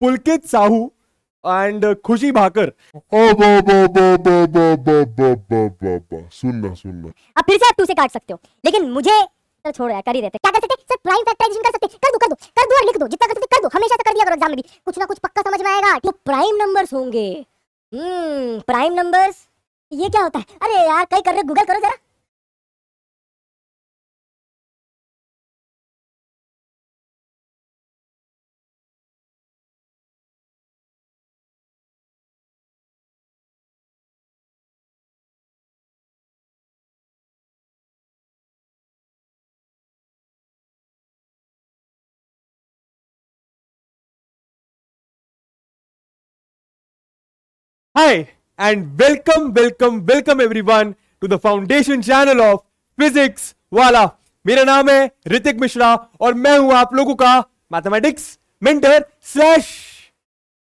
पुलकित Sahu and खुशी भाकर सुनना सुनना अब फिर से आप टू से काट सकते हो लेकिन मुझे सर छोड़ो यार कर ही देते क्या कर सकते सर प्राइम फैक्टराइजेशन कर सकते कर दो कर दो कर दो और लिख दो जितना कर सकते कर दो हमेशा से कर दिया करो एग्जाम में भी कुछ ना कुछ पक्का समझ में आएगा तो प्राइम नंबर्स होंगे हम्म प्राइम नंबर्स ये क्या होता है अरे यार कहीं कर रहे गूगल करो जरा Hi and welcome, welcome, welcome everyone to the foundation channel of Physics Wala. मेरा नाम है ऋतिक मिश्रा और मैं हूं आप लोगों का मैथमेटिक्स मिंटर स्लैश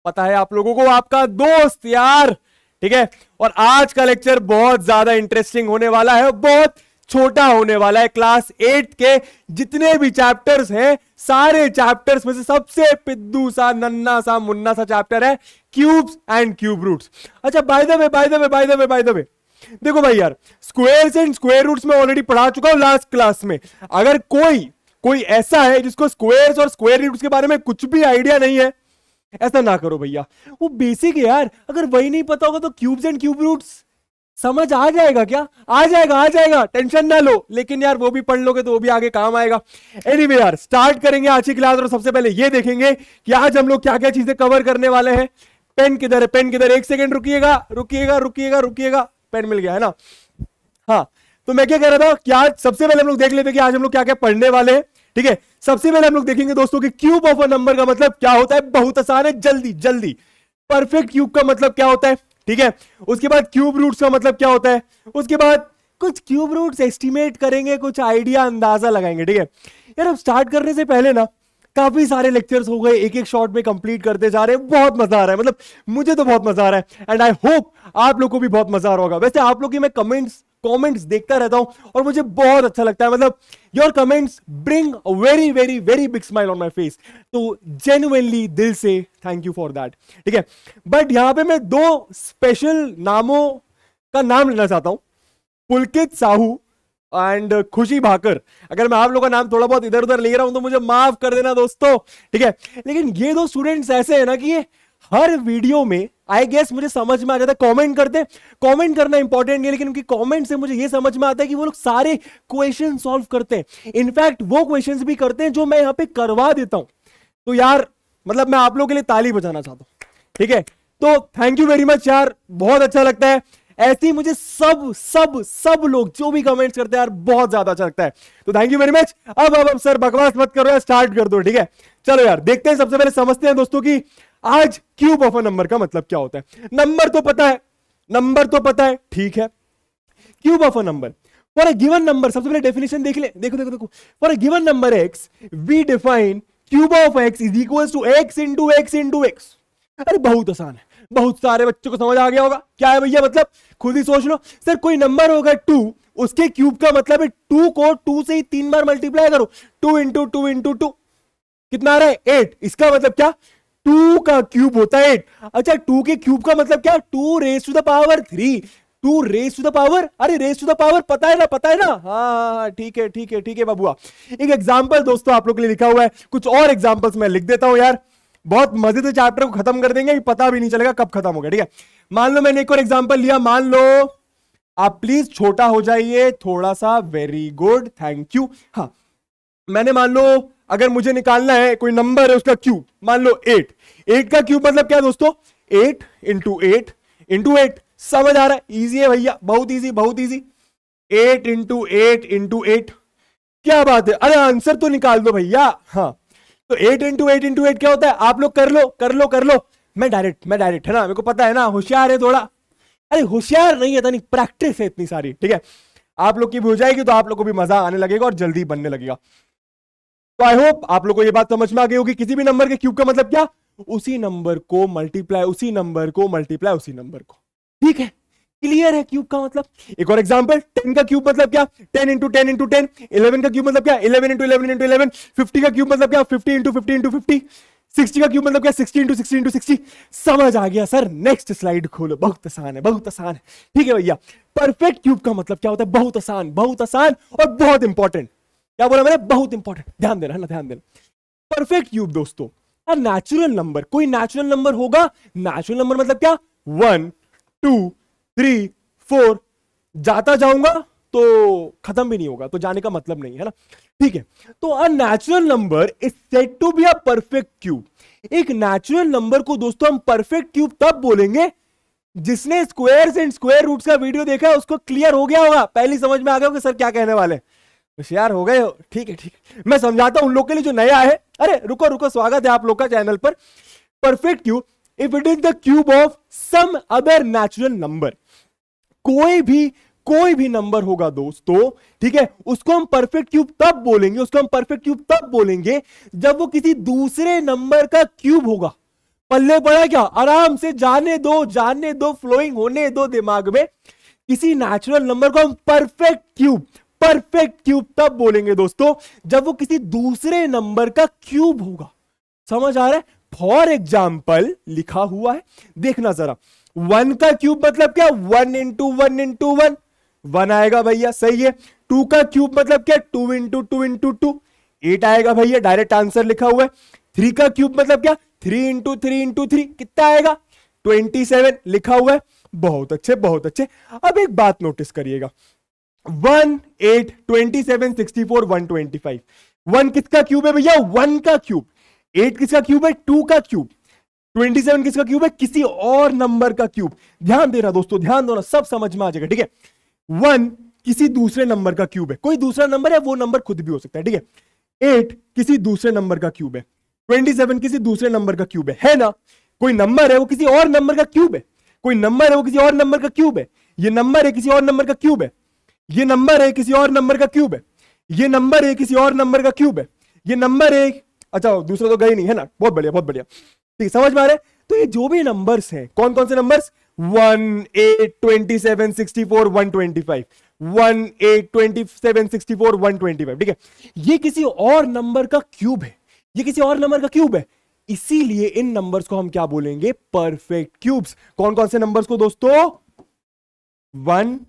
पता है आप लोगों को आपका दोस्त यार ठीक है और आज का लेक्चर बहुत ज्यादा इंटरेस्टिंग होने वाला है बहुत छोटा होने वाला है क्लास एट के जितने भी चैप्टर्स हैं सारे चैप्टर्स में से सबसे पिद्दू सा नन्ना सा मुन्ना सा चैप्टर है क्यूब्स एंड क्यूब रूट्स अच्छा by the way by the way by the way by the way देखो भाई यार स्क्वायर्स एंड स्क्वेयर रूट्स में ऑलरेडी पढ़ा चुका हूं लास्ट क्लास में अगर कोई कोई ऐसा है जिसको स्क्वेयर और स्क्वायर रूट्स के बारे में कुछ भी आइडिया नहीं है ऐसा ना करो भैया वो बेसिक है यार अगर वही नहीं पता होगा तो क्यूब्स एंड क्यूब रूट्स समझ आ जाएगा क्या आ जाएगा आ जाएगा टेंशन ना लो लेकिन यार वो भी पढ़ लोगे तो वो भी आगे काम आएगा एनी anyway, यार स्टार्ट करेंगे आज की क्लास और सबसे पहले ये देखेंगे कि आज हम लोग क्या क्या चीजें कवर करने वाले हैं पेन किधर है पेन किधर एक सेकेंड रुकिएगा रुकिएगा रुकिएगा रुकिएगा पेन मिल गया है ना हाँ तो मैं क्या कह रहा था कि आज सबसे पहले हम लोग देख लेते हैं कि आज हम लोग क्या क्या पढ़ने वाले हैं ठीक है सबसे पहले हम लोग देखेंगे दोस्तों कि क्यूब ऑफ अ नंबर का मतलब क्या होता है बहुत आसान है जल्दी जल्दी परफेक्ट क्यूब का मतलब क्या होता है ठीक है उसके बाद क्यूब रूट्स का मतलब क्या होता है उसके बाद कुछ क्यूब रूट्स एस्टिमेट करेंगे कुछ आइडिया अंदाजा लगाएंगे ठीक है यार अब स्टार्ट करने से पहले ना काफी सारे लेक्चर्स हो गए एक एक शॉट में कंप्लीट करते जा रहे हैं बहुत मजा आ रहा है मतलब मुझे तो बहुत मजा आ रहा है एंड आई होप आप लोग को भी बहुत मजा आ रहा होगा वैसे आप लोग की मैं कमेंट्स कमेंट्स देखता रहता हूं और मुझे बहुत अच्छा लगता है मतलब your comments bring very very very big smile on my face तो जेन्युनली दिल से थैंक यू फॉर दैट ठीक है बट यहां पे मैं दो स्पेशल नामों का नाम लेना चाहता हूं पुलकित साहू एंड खुशी भाकर अगर मैं आप लोगों का नाम थोड़ा बहुत इधर उधर ले रहा हूं तो मुझे माफ कर देना दोस्तों ठीक है लेकिन ये दो स्टूडेंट्स ऐसे है ना कि ये हर वीडियो में आई गेस मुझे समझ में आ जाता है कॉमेंट करते हैं कमेंट करना इंपॉर्टेंट नहीं है लेकिन उनकी कॉमेंट से मुझे ये समझ में आता है कि वो लोग सारे क्वेश्चन सॉल्व करते हैं इनफैक्ट वो क्वेश्चन भी करते हैं जो मैं यहाँ पे करवा देता हूँ तो यार मतलब मैं आप लोगों के लिए ताली बजाना चाहता हूँ ठीक है तो थैंक यू वेरी मच यार बहुत अच्छा लगता है ऐसे ही मुझे सब सब सब लोग जो भी कमेंट्स करते हैं यार बहुत ज्यादा अच्छा लगता है तो थैंक यू वेरी मच अब अब अब सर बकवास मत करो यार स्टार्ट कर दो ठीक है चलो यार देखते हैं सबसे पहले समझते हैं दोस्तों की आज क्यूब ऑफ अ नंबर का मतलब क्या होता है नंबर तो पता है नंबर तो पता है ठीक है cube of a number for a given number सबसे पहले डेफिनेशन देख ले देखो देखो देखो for a given number x we define cube of x is equals to x into x into x अरे बहुत आसान है बहुत सारे बच्चों को समझ आ गया होगा क्या है भैया मतलब खुद ही सोच लो सर कोई नंबर होगा टू उसके क्यूब का मतलब है टू को टू से ही तीन बार मल्टीप्लाई करो two into two into two कितना आ रहा है एट इसका मतलब क्या टू का क्यूब होता है एट अच्छा टू के क्यूब का मतलब क्या two raise to the power three two raise to the power अरे रेस टू द पावर पता है ना पता है ना हाँ, हाँ, हाँ ठीक है ठीक है ठीक है बाबुआ एक एग्जाम्पल दोस्तों आप लोग के लिए लिखा हुआ है कुछ और एग्जाम्पल्स मैं लिख देता हूँ यार बहुत मजे से चैप्टर को खत्म कर देंगे पता भी नहीं चलेगा कब खत्म होगा ठीक है मान लो मैंने एक और एग्जाम्पल लिया मान लो आप प्लीज छोटा हो जाइए थोड़ा सा वेरी गुड थैंक यू हाँ मैंने मान लो अगर मुझे निकालना है कोई नंबर है उसका क्यूब मान लो एट एट का क्यूब मतलब क्या दोस्तों eight into eight into eight समझ आ रहा है इजी है भैया बहुत इजी बहुत easy eight into eight into eight क्या बात है अरे आंसर तो निकाल दो भैया हाँ तो eight into eight into eight क्या होता है आप लोग कर लो कर लो कर लो मैं डायरेक्ट मैं डायरेक्ट है ना मेरे को पता है ना होशियार है थोड़ा अरे होशियार नहीं है था नहीं प्रैक्टिस है इतनी सारी ठीक है आप लोग की भी हो जाएगी तो आप लोग को भी मजा आने लगेगा और जल्दी बनने लगेगा तो आई होप आप लोगों को ये बात समझ में आ गई होगी किसी भी नंबर के क्यूब का मतलब क्या उसी नंबर को मल्टीप्लाई उसी नंबर को मल्टीप्लाई उसी नंबर को ठीक है क्लियर है क्यूब का मतलब एक और एग्जांपल 10 का क्यूब मतलब क्या 10 into ten into ten eleven का क्यूब मतलब क्या 11 into eleven into eleven fifty का क्यूब मतलब क्या 50 into fifty into fifty sixty का क्यूब मतलब क्या sixty into sixty into sixty समझ आ गया सर नेक्स्ट स्लाइड खोलो बहुत आसान है बहुत आसान है ठीक है भैया परफेक्ट क्यूब का मतलब क्या होता है बहुत आसान बहुत आसान और बहुत इंपॉर्टेंट क्या बोला मैंने बहुत इंपॉर्टेंट ध्यान देना है ना ध्यान देना परफेक्ट क्यूब दोस्तों नेचुरल हाँ, नंबर कोई नेचुरल नंबर होगा नेचुरल नंबर मतलब क्या वन टू थ्री फोर जाता जाऊंगा तो खत्म भी नहीं होगा तो जाने का मतलब नहीं है ना ठीक है तो a natural number is set to be a perfect cube एक नेचुरल नंबर को दोस्तों हम परफेक्ट क्यूब तब बोलेंगे जिसने स्क्वायर्स एंड स्क्वायर रूट्स का वीडियो देखा है उसको क्लियर हो गया होगा पहली समझ में आ गया होगा सर क्या कहने वाले हैं होशियार हो गए हो ठीक है ठीक है मैं समझाता हूँ उन लोग के लिए जो नया है अरे रुको रुको स्वागत है आप लोग का चैनल पर perfect cube if it is the cube of some other natural number कोई भी कोई भी नंबर होगा दोस्तों ठीक है उसको हम परफेक्ट क्यूब तब बोलेंगे उसको हम परफेक्ट क्यूब तब बोलेंगे जब वो किसी दूसरे नंबर का क्यूब होगा पल्ले पड़ा क्या आराम से जाने दो जाने दो फ्लोइंग होने दो दिमाग में किसी नेचुरल नंबर को हम परफेक्ट क्यूब परफेक्ट क्यूब तब बोलेंगे दोस्तों जब वो किसी दूसरे नंबर का क्यूब होगा समझ आ रहा है फॉर एग्जाम्पल लिखा हुआ है देखना जरा वन का क्यूब मतलब क्या one into one into one one आएगा भैया सही है टू का क्यूब मतलब क्या two into two into two eight आएगा भैया डायरेक्ट आंसर लिखा हुआ है थ्री का क्यूब मतलब क्या three into three into three कितना आएगा ट्वेंटी सेवन लिखा हुआ है बहुत अच्छे बहुत अच्छे अब एक बात नोटिस करिएगा one eight twenty seven sixty four one twenty five one किसका क्यूब है भैया वन का क्यूब एट किसका क्यूब है टू का क्यूब ट्वेंटी सेवन किसका क्यूब है किसी और नंबर का क्यूब ध्यान देना दोस्तों ध्यान ना सब समझ में आ जाएगा ठीक है वन किसी दूसरे नंबर का क्यूब है कोई दूसरा नंबर है वो नंबर खुद भी हो सकता है ठीक है एट किसी दूसरे नंबर का क्यूब है ट्वेंटी सेवन किसी दूसरे नंबर का क्यूब है है ना कोई नंबर है वो किसी और नंबर का क्यूब है कोई नंबर है वो किसी और नंबर का क्यूब है ये नंबर है किसी और नंबर का क्यूब है ये नंबर है किसी और नंबर का क्यूब है ये नंबर है किसी और नंबर का क्यूब है ये नंबर है अच्छा दूसरा तो गई नहीं है ना बहुत बढ़िया बहुत बढ़िया ठीक समझ में आ रहा है तो ये जो भी नंबर्स हैं कौन कौन से numbers one eight twenty seven sixty four one twenty five one eight twenty seven sixty four one twenty five ठीक है ये किसी और नंबर का क्यूब है ये किसी और नंबर का क्यूब है इसीलिए इन नंबर्स को हम क्या बोलेंगे परफेक्ट क्यूब्स कौन कौन से नंबर्स को दोस्तों वन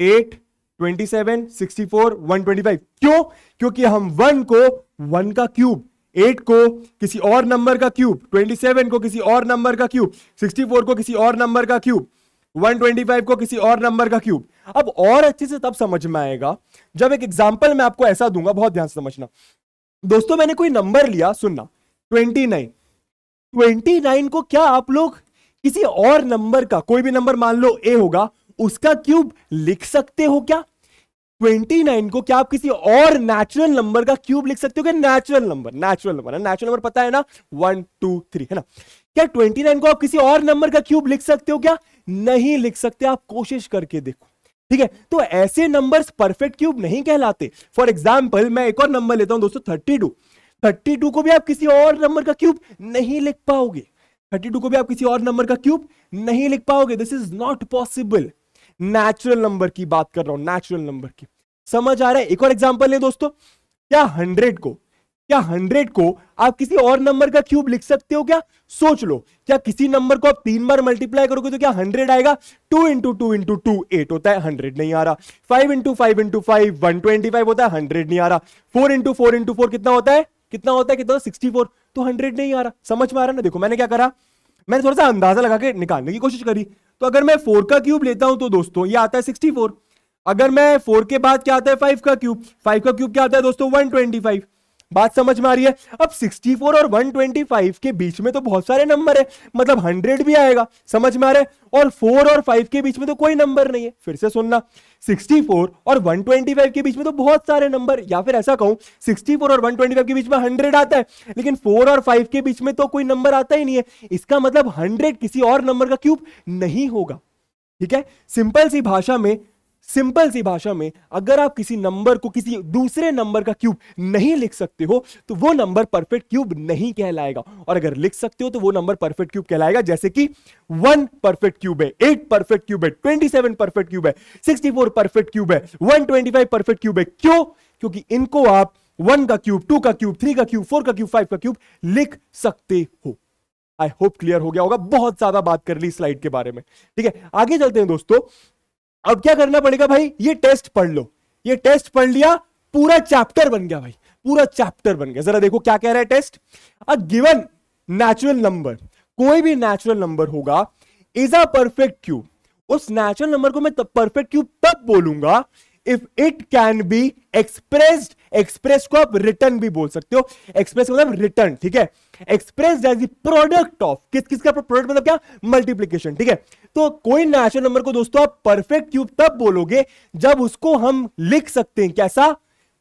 एट 27, क्यों क्योंकि हम वन को वन का क्यूब एट को किसी और नंबर का क्यूब 27 को किसी और नंबर का क्यूब 64 को किसी और नंबर का क्यूब 125 को किसी और नंबर का क्यूब अब और अच्छे से तब समझ में आएगा जब एक एग्जांपल मैं आपको ऐसा दूंगा बहुत ध्यान से समझना दोस्तों मैंने कोई नंबर लिया सुनना 29 29 को क्या आप लोग किसी और नंबर का कोई भी नंबर मान लो ए होगा उसका क्यूब लिख सकते हो क्या 29 को क्या आप किसी और नेचुरल नंबर का क्यूब लिख सकते हो क्या natural number natural number natural number पता है ना वन टू थ्री है ना क्या 29 को आप किसी और नंबर का क्यूब लिख सकते हो क्या नहीं लिख सकते आप कोशिश करके देखो ठीक है तो ऐसे नंबर्स परफेक्ट क्यूब नहीं कहलाते फॉर एग्जाम्पल मैं एक और नंबर लेता हूं दोस्तों थर्टी टू थर्टी टू को भी आप किसी और नंबर का क्यूब नहीं लिख पाओगे थर्टी टू को भी आप किसी और नंबर का क्यूब नहीं लिख पाओगे this is not possible natural number की बात कर रहा हूं नेचुरल नंबर की समझ आ रहा है एक और एग्जाम्पल है दोस्तों क्या हंड्रेड को क्या हंड्रेड को आप किसी और नंबर का क्यूब लिख सकते हो क्या सोच लो क्या किसी नंबर को आप तीन बार मल्टीप्लाई करोगे तो क्या हंड्रेड आएगा two into two into two eight होता है हंड्रेड नहीं आ रहा five into five into five one twenty five होता है हंड्रेड नहीं आ रहा four into four into four कितना होता है कितना होता है कितना सिक्सटी फोर तो हंड्रेड नहीं आ रहा समझ में आ रहा ना देखो मैंने क्या करा मैंने थोड़ा सा अंदाजा लगा के निकालने की कोशिश करी तो अगर मैं फोर का क्यूब लेता हूं तो दोस्तों ये आता है सिक्सटी फोर अगर मैं फोर के बाद क्या आता है फाइव का क्यूब फाइव का क्यूब क्या आता है दोस्तों वन ट्वेंटी फाइव बात समझ में आ रही है अब 64 और 125 के बीच में तो बहुत सारे नंबर है मतलब 100 भी आएगा समझ में आ रहा है और 4 और 5 के बीच में तो कोई नंबर नहीं है फिर से सुनना 64 और 125 के बीच में तो बहुत सारे नंबर या फिर ऐसा कहूं 64 और 125 के बीच में 100 आता है लेकिन 4 और 5 के बीच में तो कोई नंबर आता ही नहीं है इसका मतलब हंड्रेड किसी और नंबर का क्यूब नहीं होगा ठीक है सिंपल सी भाषा में सिंपल सी भाषा में अगर आप किसी नंबर को किसी दूसरे नंबर का क्यूब नहीं लिख सकते हो तो वो नंबर परफेक्ट क्यूब नहीं कहलाएगा और अगर लिख सकते हो तो वो नंबर परफेक्ट क्यूब कहलाएगा जैसे कि वन परफेक्ट क्यूब है एट परफेक्ट क्यूब है ट्वेंटी सेवन परफेक्ट क्यूब है सिक्सटी फोर परफेक्ट क्यूब है one twenty five perfect cube है क्यों क्योंकि इनको आप वन का क्यूब टू का क्यूब थ्री का क्यूब फोर का क्यूब फाइव का क्यूब लिख सकते हो आई होप क्लियर हो गया होगा बहुत ज्यादा बात कर ली स्लाइड के बारे में ठीक है आगे चलते हैं दोस्तों अब क्या करना पड़ेगा भाई ये टेस्ट पढ़ लो ये टेस्ट पढ़ लिया पूरा चैप्टर बन गया भाई पूरा चैप्टर बन गया जरा देखो क्या कह रहा है test a given natural number कोई भी नेचुरल नंबर होगा इज अ परफेक्ट क्यूब उस नेचुरल नंबर को मैं परफेक्ट क्यूब तब बोलूंगा if it can be expressed expressed को आप रिटर्न भी बोल सकते हो एक्सप्रेस मतलब रिटर्न ठीक है एक्सप्रेस एज प्रोडक्ट ऑफ किस किस का प्रोडक्ट मतलब क्या मल्टीप्लीकेशन ठीक है तो कोई नेचुरल नंबर को दोस्तों आप परफेक्ट क्यूब तब बोलोगे जब उसको हम लिख सकते हैं कैसा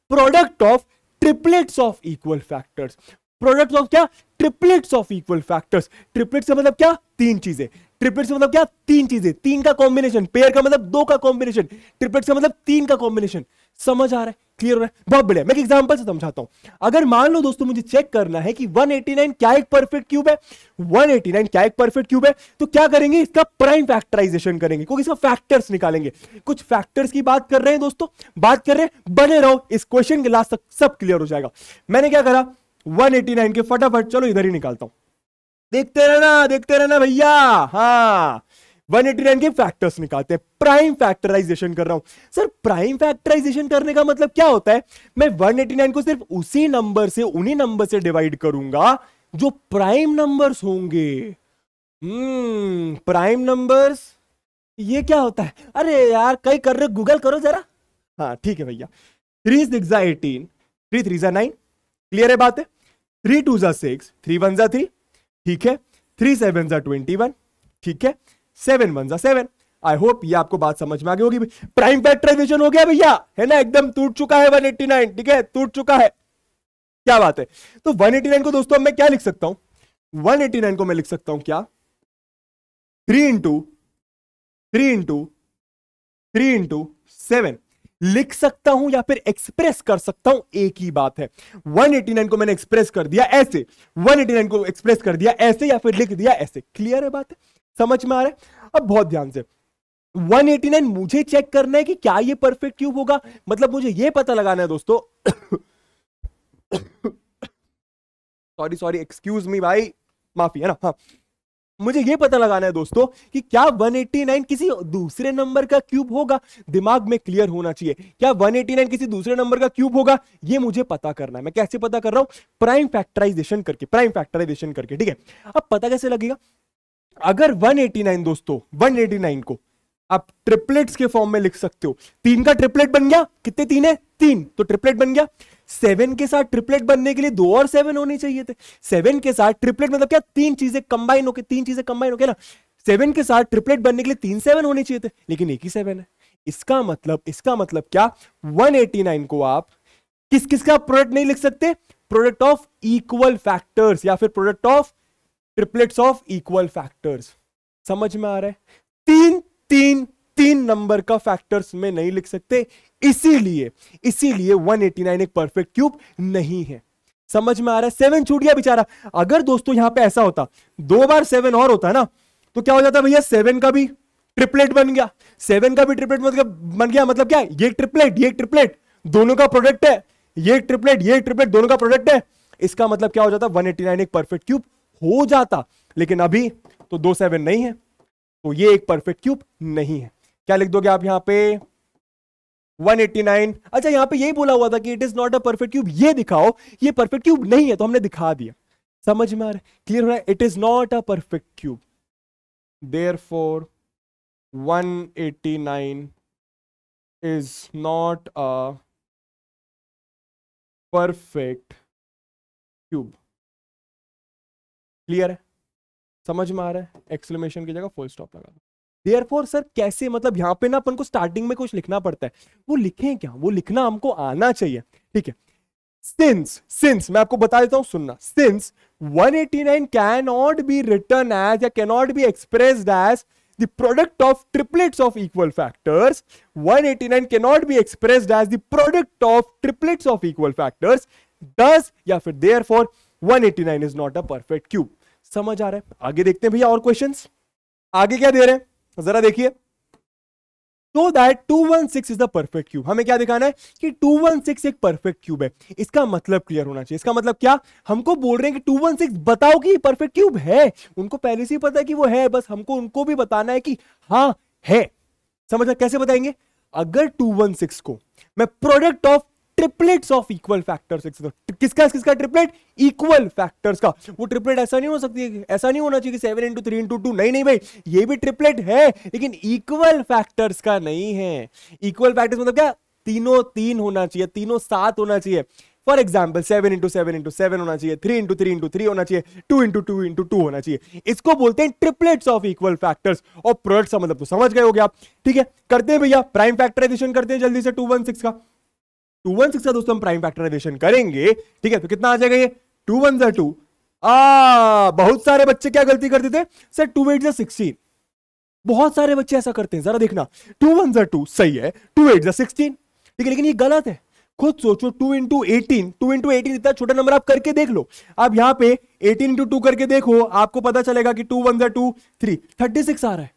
product of triplets of equal factors product of क्या triplets of equal factors triplet से मतलब क्या तीन चीजें ट्रिपलेट से मतलब क्या तीन चीजें तीन का कॉम्बिनेशन पेयर का मतलब दो का कॉम्बिनेशन ट्रिपलेट का मतलब तीन का कॉम्बिनेशन समझ आ रहा है क्लियर हो रहा है बहुत बढ़िया मैं एक एग्जांपल से समझाता हूं अगर मान लो दोस्तों मुझे चेक करना है कि 189 क्या एक परफेक्ट क्यूब है 189 क्या एक परफेक्ट क्यूब है तो क्या करेंगे इसका प्राइम फैक्टराइजेशन करेंगे क्योंकि इसका फैक्टर्स निकालेंगे कुछ फैक्टर्स की बात कर रहे हैं दोस्तों बात कर रहे हैं बने रहो इस क्वेश्चन के लास्ट तक सब क्लियर हो जाएगा मैंने क्या करा 189 के फटाफट चलो इधर ही निकालता हूं देखते रहना देखते रहना भैया हाँ 189 के फैक्टर्स निकालते हैं प्राइम फैक्टराइजेशन कर रहा हूं सर प्राइम फैक्टराइजेशन करने का मतलब क्या होता है मैं 189 को सिर्फ उसी नंबर से उन्हीं नंबर से डिवाइड करूंगा जो प्राइम नंबर्स होंगे हम्म प्राइम नंबर्स ये क्या होता है अरे यार कई कर रहे गूगल करो जरा हाँ ठीक है भैया three six eighteen three three जै नाइन क्लियर है बात है थ्री टू जा सिक्स थ्री वन जा थ्री ठीक है थ्री सेवन जा ट्वेंटी वन ठीक है सेवन वन जा सेवन आई होप ये आपको बात समझ में आ गई होगी प्राइम पेट्राइजेशन हो गया भैया है ना एकदम टूट चुका है वन एट्टी नाइन ठीक है टूट चुका है क्या बात है तो वन नाइन को दोस्तों अब मैं क्या लिख सकता हूं वन नाइन को मैं लिख सकता हूं क्या three into three into three into seven लिख सकता हूं या फिर एक्सप्रेस कर सकता हूं एक ही बात है 189 को मैंने एक्सप्रेस कर दिया ऐसे 189 को एक्सप्रेस कर दिया ऐसे या फिर लिख दिया ऐसे क्लियर है बात है? समझ में आ रहा है अब बहुत ध्यान से 189 मुझे चेक करना है कि क्या ये परफेक्ट क्यूब होगा मतलब मुझे ये पता लगाना है दोस्तों सॉरी सॉरी एक्सक्यूज मी भाई माफी है ना हाँ मुझे ये पता लगाना है दोस्तों कि क्या 189 किसी दूसरे नंबर का क्यूब होगा दिमाग में क्लियर होना चाहिए क्या 189 किसी दूसरे नंबर का क्यूब होगा ये मुझे पता करना है मैं कैसे पता कर रहा हूं प्राइम फैक्टराइजेशन करके प्राइम फैक्टराइजेशन करके ठीक है अब पता कैसे लगेगा अगर 189 दोस्तों 189 को आप ट्रिपलेट्स के फॉर्म में लिख सकते हो तीन का ट्रिपलेट बन गया कितने तीन है तीन तो ट्रिपलेट बन गया सेवन के साथ ट्रिपलेट बनने के लिए दो और सेवन होने चाहिए थे सेवन के साथ ट्रिपलेट मतलब क्या तीन चीजें कंबाइन होके तीन चीजें कंबाइन होके ना सेवन के साथ ट्रिपलेट बनने के लिए तीन सेवन होने चाहिए थे लेकिन एक ही सेवन है इसका मतलब इसका मतलब क्या 189 को आप किस किस का प्रोडक्ट नहीं लिख सकते प्रोडक्ट ऑफ इक्वल फैक्टर्स या फिर product of triplets of equal factors समझ में आ रहा है तीन तीन तीन नंबर का फैक्टर्स में नहीं लिख सकते इसीलिए इसीलिए 189 एक परफेक्ट क्यूब नहीं है समझ में आ रहा है सेवन छूट गया बेचारा अगर दोस्तों यहां पे ऐसा होता दो बार सेवन और होता ना तो क्या हो जाता भैया सेवन का भी ट्रिपलेट बन गया सेवन का भी ट्रिपलेट मतलब बन गया मतलब क्या ये ट्रिपलेट ये ट्रिपलेट दोनों का प्रोडक्ट है ये ट्रिपलेट ये ट्रिपलेट दोनों का प्रोडक्ट है इसका मतलब क्या हो जाता 189 एक परफेक्ट क्यूब हो जाता लेकिन अभी तो दो सेवन नहीं है तो ये एक परफेक्ट क्यूब नहीं है क्या लिख दोगे आप यहां पे 189 अच्छा यहां पे यही बोला हुआ था कि it is not a perfect cube ये दिखाओ ये परफेक्ट क्यूब नहीं है तो हमने दिखा दिया समझ में आ रहा है क्लियर हो रहा है it is not a perfect cube therefore one eighty nine is not a perfect cube clear है समझ में आ रहा है एक्सलेमेशन की जगह फुल स्टॉप लगा दो देयरफॉर सर कैसे मतलब यहाँ पे ना अपन को स्टार्टिंग में कुछ लिखना पड़ता है वो लिखें क्या वो लिखना हमको आना चाहिए ठीक है सिंस सिंस मैं आपको बता देता हूँ सुनना since 189 can not be written as या can not be expressed as the product of triplets of equal factors 189 cannot be expressed as the product of triplets of equal factors thus या फिर therefore 189 is not a perfect cube समझ आ रहा है आगे देखते हैं भैया और क्वेश्चंस आगे क्या दे रहे हैं जरा देखिए तो that six is the perfect cube हमें क्या दिखाना है कि सिक्स एक परफेक्ट क्यूब है इसका मतलब क्लियर होना चाहिए इसका मतलब क्या हमको बोल रहे हैं कि टू सिक्स बताओ कि परफेक्ट क्यूब है उनको पहले से ही पता है कि वो है बस हमको उनको भी बताना है कि हाँ है समझ कैसे बताएंगे अगर टू वन सिक्स को मैं product of triplets of equal factors किसका किसका ट्रिपलेट इक्वल फैक्टर्स का वो ट्रिपलेट ऐसा नहीं हो सकती है ऐसा नहीं होना चाहिए seven into three into two नहीं नहीं भाई ये भी ट्रिपलेट है लेकिन इक्वल फैक्टर्स का नहीं है इक्वल फैक्टर्स मतलब क्या तीनों तीन होना चाहिए तीनों सात होना चाहिए for example seven into seven into seven होना चाहिए three into three into three होना चाहिए two into two into two होना चाहिए इसको बोलते हैं ट्रिपलेट्स ऑफ इक्वल फैक्टर्स और प्रोडक्ट का मतलब तो समझ गए हो गया आप ठीक है करते हैं भैया प्राइम फैक्टराइजेशन करते हैं जल्दी से टू वन सिक्स का टू वन सिक्स दोस्तों हम प्राइम फैक्टराइजेशन करेंगे ठीक है तो कितना आ जाएगा ये टू वन जर टू आ बहुत सारे बच्चे क्या गलती करते थे सर टू एट जर सिक्सटीन बहुत सारे बच्चे ऐसा करते हैं जरा देखना टू वन जर टू सही है टू एट जर सिक्सटीन ठीक है लेकिन ये गलत है खुद सोचो two into eighteen two into eighteen इतना छोटा नंबर आप करके देख लो आप यहाँ पे एटीन इंटू टू करके देखो आपको पता चलेगा कि टू वन जर टू थ्री थर्टी सिक्स आ रहा है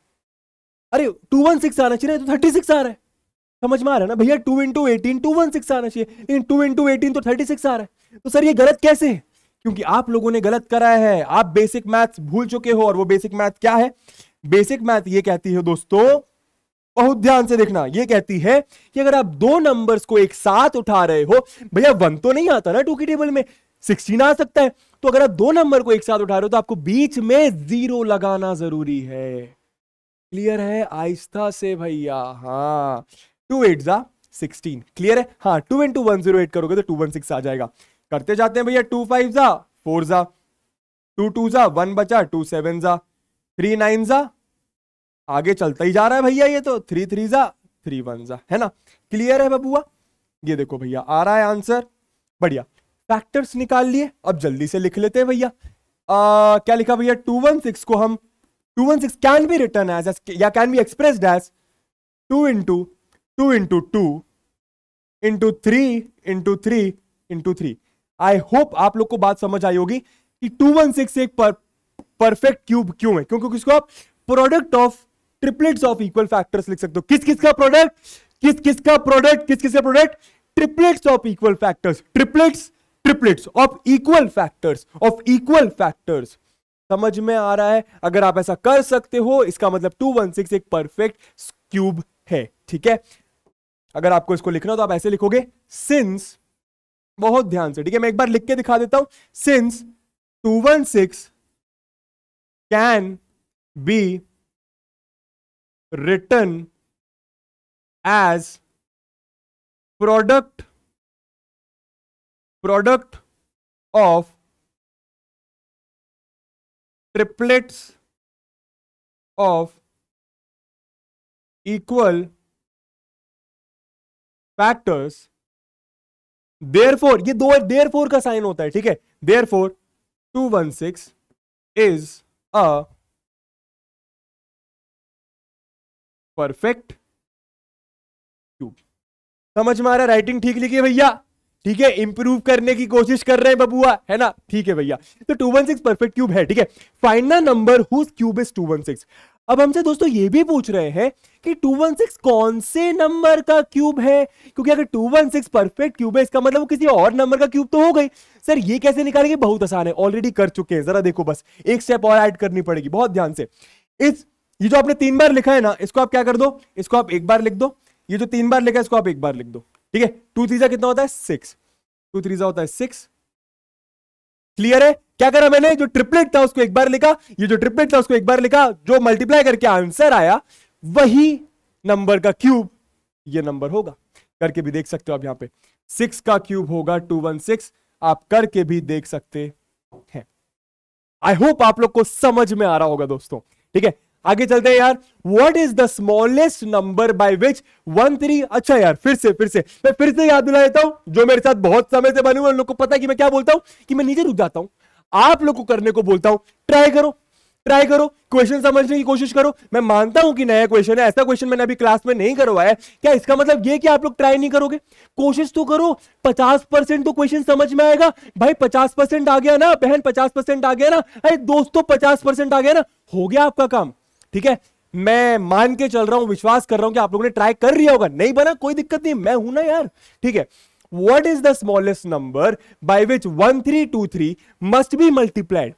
अरे टू वन सिक्स आना चाहिए तो थर्टी सिक्स आ रहा है समझ में आ रहा है ना भैया two into eighteen two one six आना चाहिए लेकिन टू इंटू एटीन तो थर्टी सिक्स आ रहा है तो सर ये गलत कैसे है क्योंकि आप लोगों ने गलत करा है आप बेसिक मैथ्स भूल चुके हो और वो बेसिक मैथ क्या है बेसिक मैथ ये कहती है दोस्तों बहुत ध्यान से देखना ये कहती है कि अगर आप दो नंबर्स को एक साथ उठा रहे हो भैया वन तो नहीं आता ना टू की टेबल में सिक्सटीन आ सकता है तो अगर आप दो नंबर को एक साथ उठा रहे हो तो आपको बीच में जीरो लगाना जरूरी है क्लियर है आहिस्ता से भैया हाँ टू एट जा सिक्सटीन क्लियर है हाँ two in two one zero eight करोगे तो टू वन सिक्स आ जाएगा करते जाते हैं भैया टू फाइव जा फोर जा टू टू जा वन बचा टू सेवन जा थ्री नाइन जा आगे चलता ही जा रहा है भैया ये तो थ्री थ्री जा थ्री वन जा है ना क्लियर है बबुआ ये देखो भैया आ रहा है आंसर बढ़िया फैक्टर्स निकाल लिए अब जल्दी से लिख लेते हैं भैया क्या लिखा भैया टू वन सिक्स को हम two one six can be written as या can be expressed as two into two into two into three into three into three I hope आप लोग को बात समझ आई होगी कि सिक्स एक पर परफेक्ट क्यूब क्यों है क्योंकि किसको आप product of triplets of equal factors लिख सकते हो किस किस का प्रोडक्ट किस किस का प्रोडक्ट किस किस का product triplets of equal factors triplets triplets of equal factors of equal factors समझ में आ रहा है अगर आप ऐसा कर सकते हो इसका मतलब टू वन सिक्स एक परफेक्ट क्यूब है ठीक है अगर आपको इसको लिखना हो तो आप ऐसे लिखोगे सिंस बहुत ध्यान से ठीक है मैं एक बार लिख के दिखा देता हूं since two one six can be written as product product of triplets of equal factors therefore ये दो देर फोर का साइन होता है ठीक है therefore two one six is a perfect cube समझ में आ रहा है राइटिंग ठीक लिखिए भैया ठीक है इंप्रूव करने की कोशिश कर रहे हैं बबुआ है ना ठीक है भैया तो two one six perfect cube है ठीक है final number whose cube is two one six अब हमसे दोस्तों ये भी पूछ रहे हैं कि 216 कौन से नंबर का क्यूब है क्योंकि अगर 216 परफेक्ट क्यूब है इसका मतलब वो किसी और नंबर का क्यूब तो हो गई सर ये कैसे निकालेंगे बहुत आसान है ऑलरेडी कर चुके हैं जरा देखो बस एक स्टेप और ऐड करनी पड़ेगी बहुत ध्यान से इस ये जो आपने तीन बार लिखा है ना इसको आप क्या कर दो इसको आप एक बार लिख दो ये जो तीन बार लिखा है इसको आप एक बार लिख दो ठीक है टू थ्रीजा कितना होता है सिक्स टू थ्रीजा होता है सिक्स क्लियर है क्या करा मैंने जो ट्रिपलेट था उसको एक बार लिखा ये जो ट्रिपलेट था उसको एक बार लिखा जो मल्टीप्लाई करके आंसर आया वही नंबर का क्यूब ये नंबर होगा करके भी देख सकते हो आप यहां पे सिक्स का क्यूब होगा टू वन सिक्स आप करके भी देख सकते हैं आई होप आप लोग को समझ में आ रहा होगा दोस्तों ठीक है आगे चलते हैं यार what is the smallest number by which one three अच्छा यार फिर से फिर से मैं फिर से याद दिला देता हूं जो मेरे साथ बहुत समय से बने हुए उन लोग को पता है कि मैं क्या बोलता हूं कि मैं नीचे रुक जाता हूं आप लोग को करने को बोलता हूं ट्राई करो ट्राई करो क्वेश्चन समझने की कोशिश करो मैं मानता हूं कि नया क्वेश्चन है ऐसा क्वेश्चन मैंने अभी क्लास में नहीं करवाया है क्या इसका मतलब ये कि आप लोग ट्राई नहीं करोगे कोशिश तो करो 50 परसेंट तो क्वेश्चन समझ में आएगा भाई 50 परसेंट आ गया ना बहन 50 परसेंट आ गया ना अरे दोस्तों 50 परसेंट आ गया ना हो गया आपका काम ठीक है मैं मान के चल रहा हूं विश्वास कर रहा हूं कि आप लोगों ने ट्राई कर लिया होगा नहीं बना कोई दिक्कत नहीं मैं हूं ना यार ठीक है what is the smallest number by which one three two three must be multiplied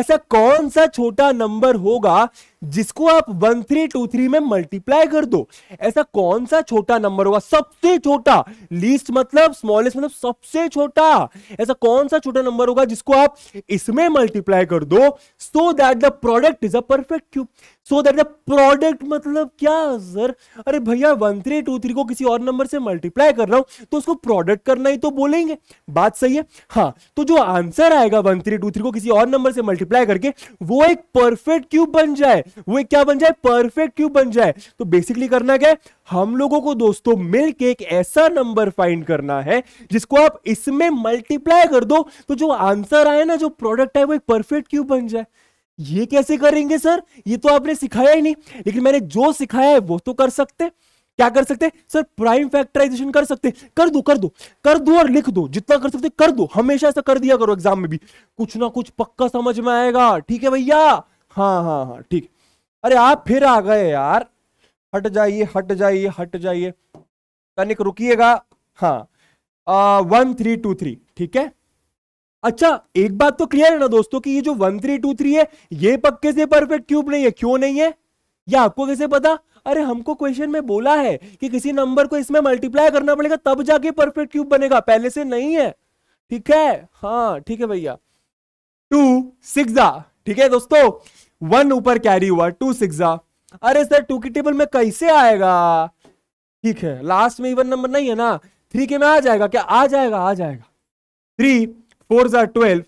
ऐसा कौन सा छोटा नंबर होगा जिसको आप वन थ्री टू थ्री में मल्टीप्लाई कर दो ऐसा कौन सा छोटा नंबर होगा सबसे छोटा लीस्ट मतलब स्मॉलेस्ट मतलब सबसे छोटा ऐसा कौन सा छोटा नंबर होगा जिसको आप इसमें मल्टीप्लाई कर दो so that the product is a perfect cube so that the product मतलब क्या सर अरे भैया वन थ्री टू थ्री को किसी और नंबर से मल्टीप्लाई कर रहा हूं तो उसको प्रोडक्ट करना ही तो बोलेंगे बात सही है हाँ तो जो आंसर आएगा वन थ्री टू थ्री को किसी और नंबर से मल्टीप्लाई करके वो एक परफेक्ट क्यूब बन जाए वो क्या बन जाए परफेक्ट क्यूब बन जाए तो बेसिकली करना क्या है हम लोगों को दोस्तों मिलके एक ऐसा नंबर फाइंड करना है जिसको आप इसमें मल्टीप्लाई कर दो तो जो आंसर आए ना जो प्रोडक्ट है वो एक परफेक्ट क्यूब बन जाए ये कैसे करेंगे सर ये तो आपने सिखाया ही नहीं लेकिन मैंने जो सिखाया है वो तो कर सकते क्या कर सकते सर प्राइम फैक्टराइजेशन कर सकते कर दो कर दो कर दो और लिख दो जितना कर सकते कर दो हमेशा ऐसा कर दिया करो एग्जाम में भी कुछ ना कुछ पक्का समझ में आएगा ठीक है भैया हाँ हाँ हाँ ठीक अरे आप फिर आ गए यार हट जाइए हट जाइए हट जाइए तनिक रुकिएगा हाँ वन थ्री टू थ्री ठीक है अच्छा एक बात तो क्लियर है ना दोस्तों कि ये जो वन थ्री टू थ्री है ये पक्के से परफेक्ट क्यूब नहीं है क्यों नहीं है ये आपको कैसे पता अरे हमको क्वेश्चन में बोला है कि किसी नंबर को इसमें मल्टीप्लाई करना पड़ेगा तब जाके परफेक्ट क्यूब बनेगा पहले से नहीं है ठीक है हाँ ठीक है भैया टू सिक्स ठीक है दोस्तों वन ऊपर कैरी हुआ टू सिक्सा अरे सर टू की टेबल में कैसे आएगा ठीक है लास्ट में इवन नंबर नहीं है ना थ्री के में आ जाएगा क्या आ जाएगा आ जाएगा थ्री फोर जार ट्वेल्व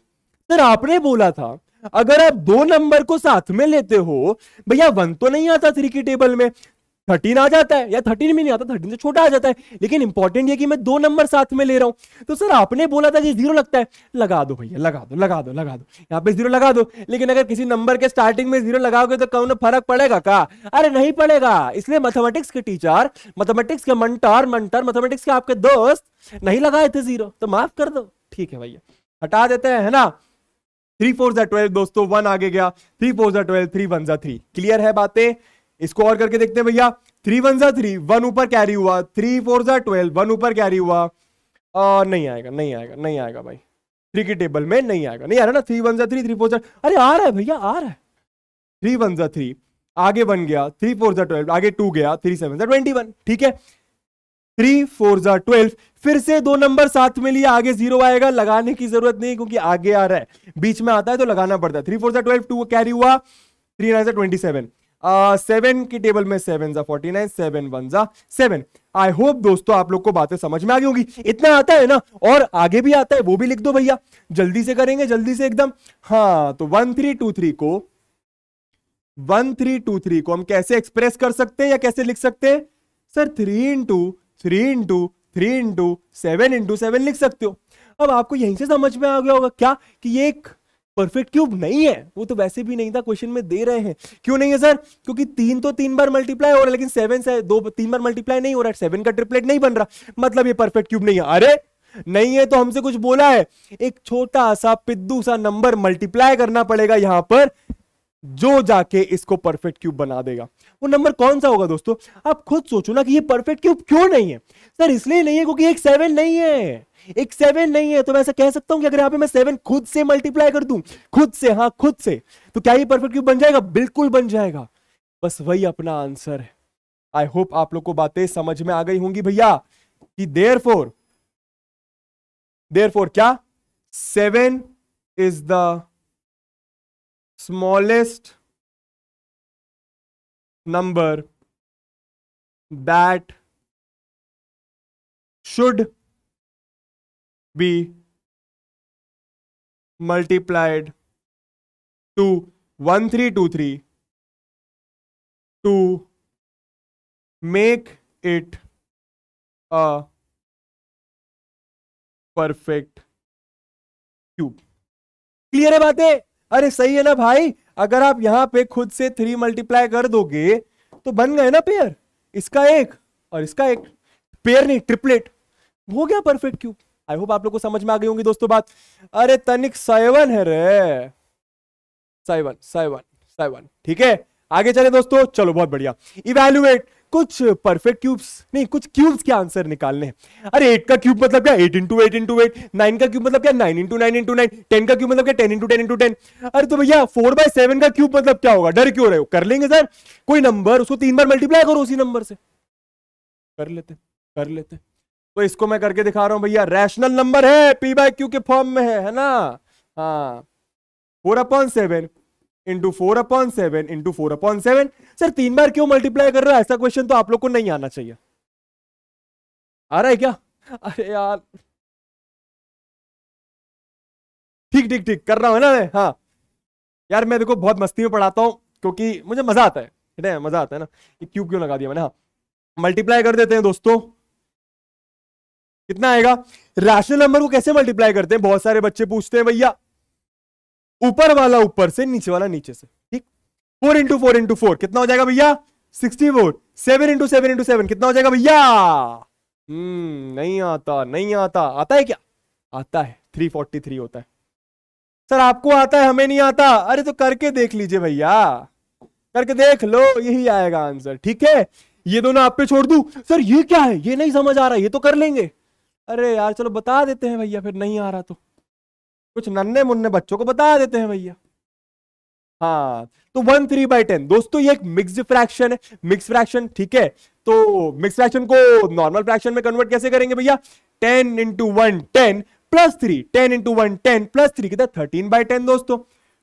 सर आपने बोला था अगर आप दो नंबर को साथ में लेते हो भैया वन तो नहीं आता थ्री की टेबल में थर्टीन आ जाता है या थर्टीन में नहीं आता थर्टीन से छोटा आ जाता है लेकिन इंपॉर्टेंट ये कि मैं दो नंबर साथ में ले रहा हूं तो सर आपने बोला था कि जीरो लगता है लगा दो भैया लगा दो लगा दो लगा दो यहाँ पे जीरो लगा दो लेकिन अगर किसी नंबर के स्टार्टिंग में जीरो लगाओगे तो कौन फर्क पड़ेगा का अरे नहीं पड़ेगा इसलिए मैथमेटिक्स के टीचर मैथमेटिक्स के मंटर मंटर मैथमेटिक्स के आपके दोस्त नहीं लगाए थे जीरो तो माफ कर दो ठीक है भैया हटा देते हैं है ना थ्री फोर जा ट्वेल्व दोस्तों वन आगे गया थ्री फोर जा ट्वेल्व थ्री वन जा थ्री क्लियर है बातें इसको और करके देखते हैं भैया थ्री वन जा थ्री वन ऊपर कैरी हुआ थ्री फोर जा ट्वेल्व वन ऊपर कैरी हुआ आ, नहीं आएगा नहीं आएगा नहीं आएगा भाई थ्री की टेबल में नहीं आएगा नहीं आ रहा ना थ्री वन जा थ्री थ्री फोर जा अरे आ रहा है भैया आ रहा है थ्री वन जा थ्री आगे बन गया थ्री फोर जा ट्वेल्व आगे टू गया थ्री सेवन जा ट्वेंटी वन ठीक है थ्री फोर जा ट्वेल्व फिर से दो नंबर साथ में लिया आगे जीरो आएगा लगाने की जरूरत नहीं क्योंकि आगे आ रहा है बीच में आता है तो लगाना पड़ता है थ्री फोर जा ट्वेल्व टू कैरी हुआ थ्री नाइन जा ट्वेंटी सेवन सेवन की टेबल में सेवन जा फोर्टी नाइन सेवन वन जा सेवन आई होप दोस्तों आप लोग को बातें समझ में आ गई होगी इतना आता है ना और आगे भी आता है वो भी लिख दो भैया जल्दी से करेंगे जल्दी से एकदम हाँ तो वन थ्री टू थ्री को वन थ्री टू थ्री को हम कैसे एक्सप्रेस कर सकते हैं या कैसे लिख सकते हैं sir three into three into three into seven into seven लिख सकते हो अब आपको यहीं से समझ में आ गया होगा क्या कि ये एक परफेक्ट क्यूब नहीं है वो तो वैसे भी नहीं था क्वेश्चन में दे रहे हैं क्यों नहीं है सर क्योंकि तीन तो तीन बार मल्टीप्लाई हो रहा है लेकिन सेवन से दो तीन बार मल्टीप्लाई नहीं हो रहा है सेवन का ट्रिपलेट नहीं बन रहा मतलब ये परफेक्ट क्यूब नहीं है अरे नहीं है तो हमसे कुछ बोला है एक छोटा सा पिद्दू सा नंबर मल्टीप्लाई करना पड़ेगा यहां पर जो जाके इसको परफेक्ट क्यूब बना देगा वो नंबर कौन सा होगा दोस्तों आप खुद सोचो ना कि ये परफेक्ट क्यों क्यों नहीं है सर इसलिए नहीं है क्योंकि एक सेवन नहीं है एक सेवन नहीं है तो मैं ऐसा कह सकता हूं कि अगर यहां पे मैं सेवन खुद से मल्टीप्लाई कर दूं खुद से हाँ खुद से तो क्या ये परफेक्ट क्यों बन जाएगा बिल्कुल बन जाएगा बस वही अपना आंसर है आई होप आप लोग को बातें समझ में आ गई होंगी भैया कि देर फोर देर फोर क्या seven is the smallest number that should be multiplied to 1323 to make it a perfect cube clear है बातें अरे सही है ना भाई अगर आप यहां पे खुद से थ्री मल्टीप्लाई कर दोगे तो बन गए ना पेयर इसका एक और इसका एक पेयर नहीं ट्रिपलेट हो गया परफेक्ट क्यूब आई होप आप लोग को समझ में आ गई होंगी दोस्तों बात अरे तनिक साइवन है रे साइवन साइवन साइवन ठीक है आगे चले दोस्तों चलो बहुत बढ़िया इवेल्युएट कुछ परफेक्ट क्यूब्स नहीं कुछ क्यूब्स के आंसर निकालने हैं अरे एट का क्यूब मतलब क्या eight into eight into eight nine का क्यूब मतलब क्या nine into nine into nine ten का क्यूब मतलब क्या ten into ten into ten अरे तो भैया फोर बाय सेवन का क्यूब मतलब क्या होगा डर क्यों रहे हो कर लेंगे सर कोई नंबर उसको तीन बार मल्टीप्लाई करो उसी नंबर से कर लेते कर लेते तो इसको मैं करके दिखा रहा हूं भैया रैशनल नंबर है पी बाय क्यू के फॉर्म में है है ना हाँ four upon seven into four upon seven into four upon seven sir तीन बार क्यों मल्टीप्लाई कर रहा है ऐसा क्वेश्चन तो आप लोग को नहीं आना चाहिए आ रहा है क्या अरे यार ठीक ठीक ठीक कर रहा हूं ना मैं हाँ यार मैं देखो बहुत मस्ती में पढ़ाता हूँ क्योंकि मुझे मजा आता है ठीक है मजा आता है ना ये क्यों क्यों लगा दिया मैंने हाँ मल्टीप्लाई कर देते हैं दोस्तों कितना आएगा रैशनल नंबर को कैसे मल्टीप्लाई करते हैं बहुत सारे बच्चे पूछते हैं भैया ऊपर वाला ऊपर से नीचे वाला नीचे से ठीक four into four into four कितना हो जाएगा भैया sixty four seven into seven into seven कितना हो जाएगा भैया हम्म नहीं आता नहीं आता आता है क्या आता है थ्री फोर्टी थ्री होता है सर आपको आता है हमें नहीं आता अरे तो करके देख लीजिए भैया करके देख लो यही आएगा आंसर ठीक है ये दोनों आप पे छोड़ दू सर ये क्या है ये नहीं समझ आ रहा ये तो कर लेंगे अरे यार चलो बता देते हैं भैया फिर नहीं आ रहा तो कुछ नन्हे मुन्ने बच्चों को बता देते हैं भैया हाँ तो वन थ्री बाई टेन दोस्तों ये एक मिक्स फ्रैक्शन है मिक्स फ्रैक्शन ठीक है तो मिक्स फ्रैक्शन को नॉर्मल फ्रैक्शन में कन्वर्ट कैसे करेंगे भैया ten into one ten plus three ten into one ten plus three कितना थर्टीन बाई टेन दोस्तों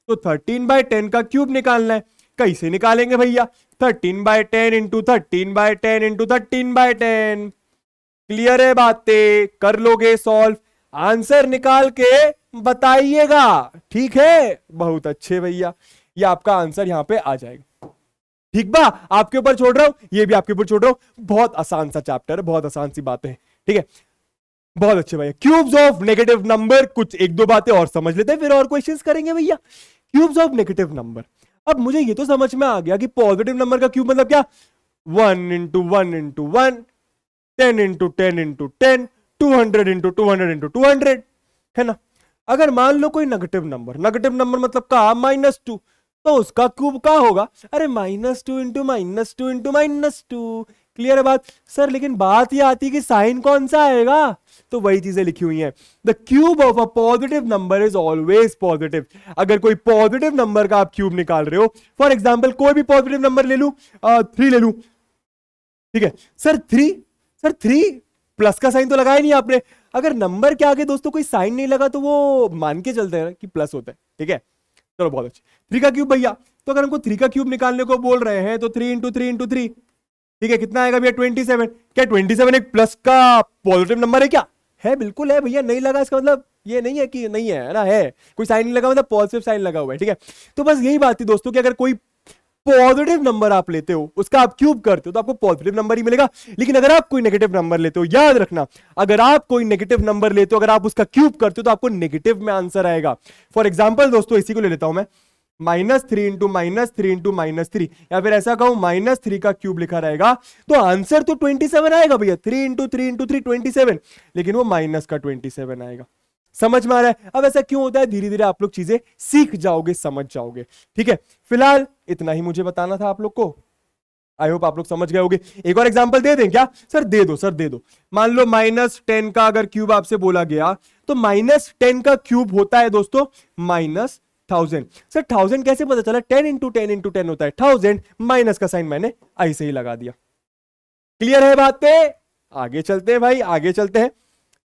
तो थर्टीन बाई टेन का क्यूब निकालना है कैसे निकालेंगे भैया thirteen by ten into thirteen by ten into thirteen by ten clear है बातें कर लोगे सॉल्व आंसर निकाल के बताइएगा ठीक है बहुत अच्छे भैया ये आपका आंसर यहां पे आ जाएगा ठीक बा आपके ऊपर छोड़ रहा हूं ये भी आपके ऊपर छोड़ रहा हूं बहुत आसान सा चैप्टर है बहुत आसान सी बातें ठीक है बहुत अच्छे भैया क्यूब्स ऑफ नेगेटिव नंबर कुछ एक दो बातें और समझ लेते हैं फिर और क्वेश्चन करेंगे भैया क्यूब्स ऑफ नेगेटिव नंबर अब मुझे ये तो समझ में आ गया कि पॉजिटिव नंबर का क्यूब मतलब क्या one into one into one ten into ten into ten two hundred into two hundred into two hundred है ना अगर मान लो कोई नेगेटिव नंबर नेगेटिव नंबर मतलब कहा माइनस टू तो उसका क्यूब का होगा अरे minus two into minus two into minus two clear है बात सर लेकिन बात ये आती है कि साइन कौन सा आएगा तो वही चीजें लिखी हुई हैं the cube of a positive number is always positive अगर कोई पॉजिटिव नंबर का आप क्यूब निकाल रहे हो फॉर एग्जाम्पल कोई भी पॉजिटिव नंबर ले लू थ्री ले लू ठीक है sir three sir three plus का साइन तो लगाया नहीं आपने अगर नंबर के आगे दोस्तों कोई साइन नहीं लगा तो वो मान के चलते हैं कि प्लस होता है ठीक है चलो बहुत अच्छे थ्री का क्यूब भैया तो अगर हमको थ्री का क्यूब निकालने को बोल रहे हैं तो three into three into three ठीक है कितना आएगा भैया ट्वेंटी सेवन क्या ट्वेंटी सेवन एक प्लस का पॉजिटिव नंबर है क्या है बिल्कुल है भैया नहीं लगा इसका मतलब ये नहीं है कि नहीं है ना है कोई साइन नहीं लगा मतलब पॉजिटिव साइन लगा हुआ है ठीक है तो बस यही बात थी दोस्तों कि अगर कोई पॉजिटिव नंबर आप लेते हो उसका आप क्यूब करते हो तो आपको पॉजिटिव नंबर ही मिलेगा लेकिन अगर आप कोई नेगेटिव नंबर लेते हो याद रखना अगर आप कोई नेगेटिव नंबर लेते हो अगर आप उसका क्यूब करते हो तो आपको नेगेटिव में आंसर आएगा फॉर एग्जाम्पल दोस्तों इसी को ले लेता हूं मैं minus three into minus three into minus three या फिर ऐसा कहूं माइनस थ्री का क्यूब लिखा रहेगा तो आंसर तो ट्वेंटी सेवन आएगा भैया three into three into three twenty seven लेकिन वो माइनस का ट्वेंटी सेवन आएगा समझ में आ रहा है अब ऐसा क्यों होता है धीरे धीरे आप लोग चीजें सीख जाओगे समझ जाओगे ठीक है फिलहाल इतना ही मुझे बताना था आप लोग को आई होप आप लोग समझ गए होंगे एक और एग्जाम्पल दे दें क्या सर दे दो सर दे दो मान लो माइनस टेन का अगर क्यूब आपसे बोला गया तो माइनस टेन का क्यूब होता है दोस्तों माइनस थाउजेंड सर थाउजेंड कैसे पता चला ten into ten into ten होता है थाउजेंड माइनस का साइन मैंने ऐसे ही लगा दिया क्लियर है बातें आगे चलते हैं भाई आगे चलते हैं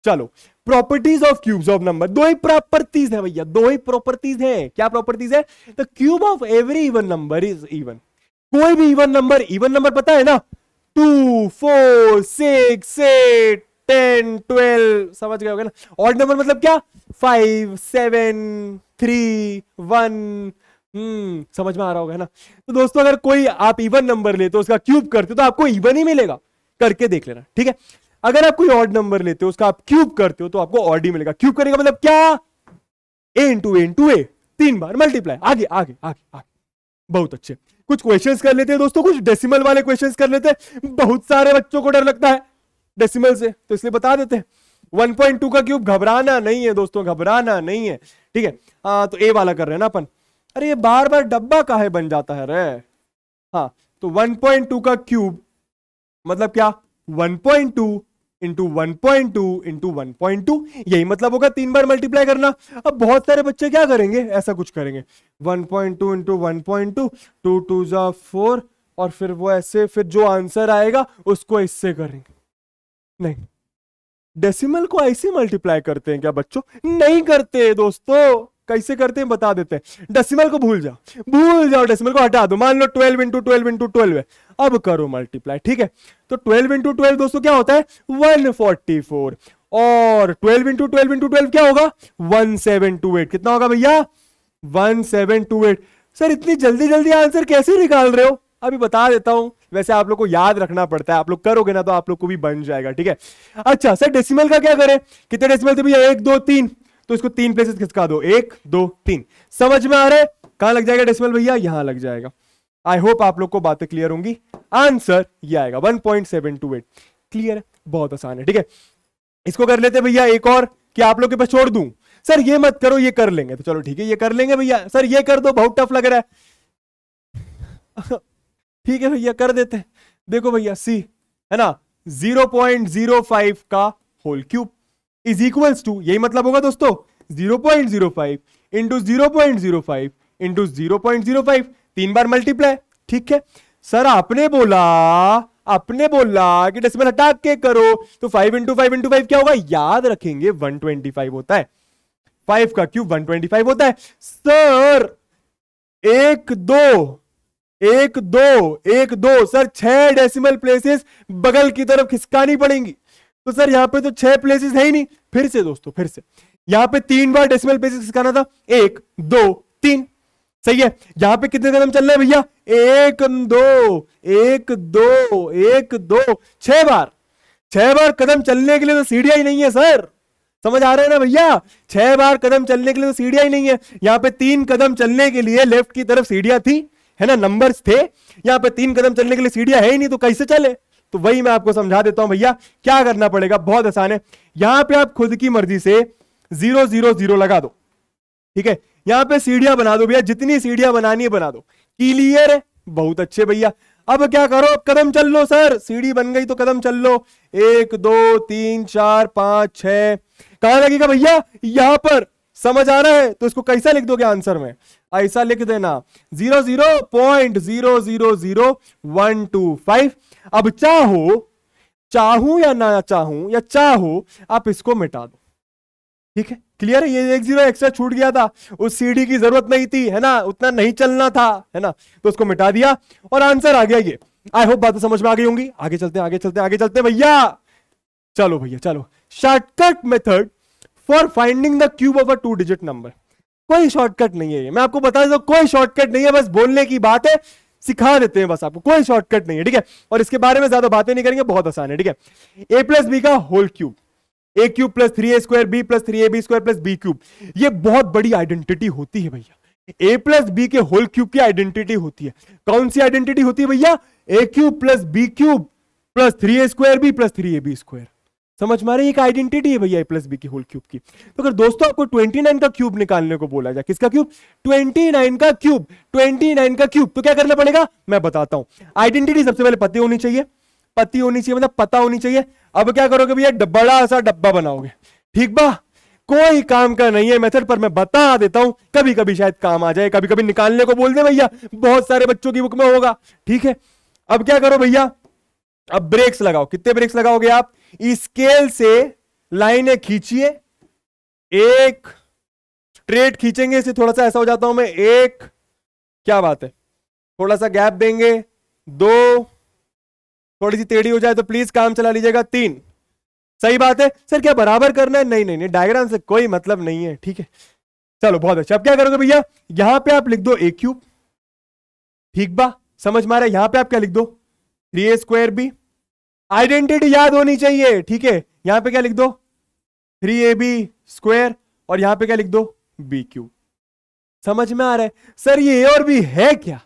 चलो properties of cubes of number दो ही प्रॉपर्टीज है भैया दो ही प्रॉपर्टीज है क्या प्रॉपर्टीज है the cube of every even number is even कोई भी इवन नंबर इवन नंबर पता है ना two four six eight ten twelve समझ गए ना ऑड नंबर मतलब क्या five seven three one hmm समझ में आ रहा होगा ना तो दोस्तों अगर कोई आप इवन नंबर ले तो उसका क्यूब करते हो तो आपको इवन ही मिलेगा करके देख लेना ठीक है अगर आप कोई ऑड नंबर लेते हो उसका आप क्यूब करते हो तो आपको ऑड ही मिलेगा क्यूब करेगा मतलब क्या ए इंटू ए इंटू ए तीन बार मल्टीप्लाई आगे आगे आगे आगे बहुत अच्छे कुछ क्वेश्चंस कर लेते हैं दोस्तों कुछ डेसिमल वाले क्वेश्चंस कर लेते हैं बहुत सारे बच्चों को डर लगता है डेसिमल से तो इसलिए बता देते हैं 1.2 का क्यूब घबराना नहीं है दोस्तों घबराना नहीं है ठीक है आ, हाँ, तो ए वाला कर रहे हैं ना अपन अरे ये बार बार डब्बा का है बन जाता है रे हाँ तो वन का क्यूब मतलब क्या one into one point two into one point two यही मतलब होगा तीन बार मल्टीप्लाई करना अब बहुत सारे बच्चे क्या करेंगे ऐसा कुछ करेंगे one point two into one point two two two जो फोर और फिर वो ऐसे फिर जो आंसर आएगा उसको इससे करेंगे नहीं डेसिमल को ऐसे मल्टीप्लाई करते हैं क्या बच्चों नहीं करते दोस्तों कैसे करते हैं बता देते हैं डेसिमल को भूल जाओ भूल जाओ डेसिमल को हटा दो मान लो twelve into twelve into twelve है अब करो मल्टीप्लाई ठीक है तो ट्वेल्व इंटू ट्वेल्व दोस्तों क्या होता है वन फोर्टी फोर और twelve into twelve into twelve क्या होगा वन सेवन टू एट कितना होगा भैया one seven two eight sir इतनी जल्दी जल्दी आंसर कैसे निकाल रहे हो अभी बता देता हूं वैसे आप लोग को याद रखना पड़ता है आप लोग करोगे ना तो आप लोग को भी बन जाएगा ठीक है अच्छा सर डेसिमल का क्या करें कितने डेसिमल थे भैया एक दो तीन तो इसको तीन प्लेसेस खिसका दो एक दो तीन समझ में आ रहा है कहां लग जाएगा डेसिमल भैया यहां लग जाएगा आई होप आप लोग को बातें क्लियर होंगी आंसर ये आएगा 1.728 क्लियर है बहुत आसान है ठीक है इसको कर लेते भैया एक और कि आप लोग के पास छोड़ दू सर ये मत करो ये कर लेंगे तो चलो ठीक है ये कर लेंगे भैया सर ये कर दो बहुत टफ लग रहा है ठीक है भैया कर देते देखो भैया सी है ना 0.05 का whole cube is equals to यही मतलब होगा दोस्तों zero point zero five into zero point zero five into zero point zero five तीन बार मल्टीप्लाई ठीक है सर आपने बोला आपने बोला कि डेसिमल हटा के करो तो five into five into five क्या होगा याद रखेंगे वन ट्वेंटी फाइव होता है फाइव का क्यूब वन ट्वेंटी फाइव होता है सर एक दो एक दो एक दो सर छह डेसिमल प्लेसेस बगल की तरफ खिसकानी पड़ेंगी तो सर यहाँ पे तो छह प्लेसेस है ही नहीं फिर से दोस्तों फिर से यहाँ पे तीन बार डेसिमल प्लेसेस सिखाना था एक दो तीन सही है यहाँ पे कितने कदम चल रहे भैया एक दो एक दो एक दो छह बार छह बार कदम चलने के लिए तो सीढ़िया ही नहीं है सर समझ आ रहे हैं ना भैया छह बार कदम चलने के लिए तो सीढ़िया ही नहीं है यहाँ पे तीन कदम चलने के लिए लेफ्ट की तरफ सीढ़िया थी है ना नंबर्स थे यहाँ पे तीन कदम चलने के लिए सीढ़िया है ही नहीं तो कैसे चले तो वही मैं आपको समझा देता हूं भैया क्या करना पड़ेगा बहुत आसान है यहां पे आप खुद की मर्जी से जीरो जीरो जीरो लगा दो ठीक है यहां पे सीढ़ियां बना दो भैया जितनी सीढ़ियां बनानी है बना दो क्लियर है बहुत अच्छे भैया अब क्या करो कदम चल लो सर सीढ़ी बन गई तो कदम चल लो एक दो तीन चार पांच छ कहा लगेगा भैया यहां पर समझ आ रहा है तो इसको कैसा लिख दोगे आंसर में ऐसा लिख देना zero zero point zero zero zero one two five अब चाहो चाहू या ना चाहू या चाहो आप इसको मिटा दो ठीक है क्लियर है ये एक जीरो एक्स्ट्रा छूट गया था उस सीडी की जरूरत नहीं थी है ना उतना नहीं चलना था है ना तो उसको मिटा दिया और आंसर आ गया ये आई होप बातें समझ में आ गई होंगी आगे चलते आगे चलते आगे चलते भैया चलो भैया चलो shortcut method for finding the cube of a two digit number कोई शॉर्टकट नहीं है ये मैं आपको बता देता हूँ कोई शॉर्टकट नहीं है बस बोलने की बात है सिखा देते हैं बस आपको कोई शॉर्टकट नहीं है ठीक है और इसके बारे में ज्यादा बातें नहीं करेंगे बहुत आसान है ठीक है ए प्लस बी का whole cube A cube plus three A square B plus three A B square plus B cube ये बहुत बड़ी आइडेंटिटी होती है भैया ए प्लस बी के होल क्यूब की आइडेंटिटी होती है कौन सी आइडेंटिटी होती है भैया A cube plus B cube plus three A square B plus three A B square समझ मारे एक आइडेंटिटी है भैया ए प्लस बी की होल क्यूब की तो अगर दोस्तों आपको 29 का क्यूब निकालने को बोला जाए किसका क्यूब 29 का क्यूब 29 का क्यूब तो क्या करना पड़ेगा मैं बताता हूं आइडेंटिटी सबसे पहले पति होनी चाहिए पति होनी चाहिए मतलब पता होनी चाहिए अब क्या करोगे भैया बड़ा सा डब्बा बनाओगे ठीक बा कोई काम का नहीं है मेथड पर मैं बता देता हूं कभी कभी शायद काम आ जाए कभी कभी निकालने को बोल दे भैया बहुत सारे बच्चों की बुक में होगा ठीक है अब क्या करो भैया अब ब्रेक्स लगाओ कितने ब्रेक्स लगाओगे आप स्केल से लाइनें खींचिए एक स्ट्रेट खींचेंगे इसे थोड़ा सा ऐसा हो जाता हूं मैं एक क्या बात है थोड़ा सा गैप देंगे दो थोड़ी सी टेढ़ी हो जाए तो प्लीज काम चला लीजिएगा तीन सही बात है सर क्या बराबर करना है नहीं नहीं नहीं डायग्राम से कोई मतलब नहीं है ठीक है चलो बहुत अच्छा अब क्या करोगे भैया यहां पे आप लिख दो ए क्यूब ठीक बा समझ मारे यहां पे आप क्या लिख दो थ्री ए स्क्वायर बी आइडेंटिटी याद होनी चाहिए ठीक है यहां पे क्या लिख दो थ्री ए बी स्क्वेयर और यहां पे क्या लिख दो बी क्यू समझ में आ रहा है सर ये और भी है क्या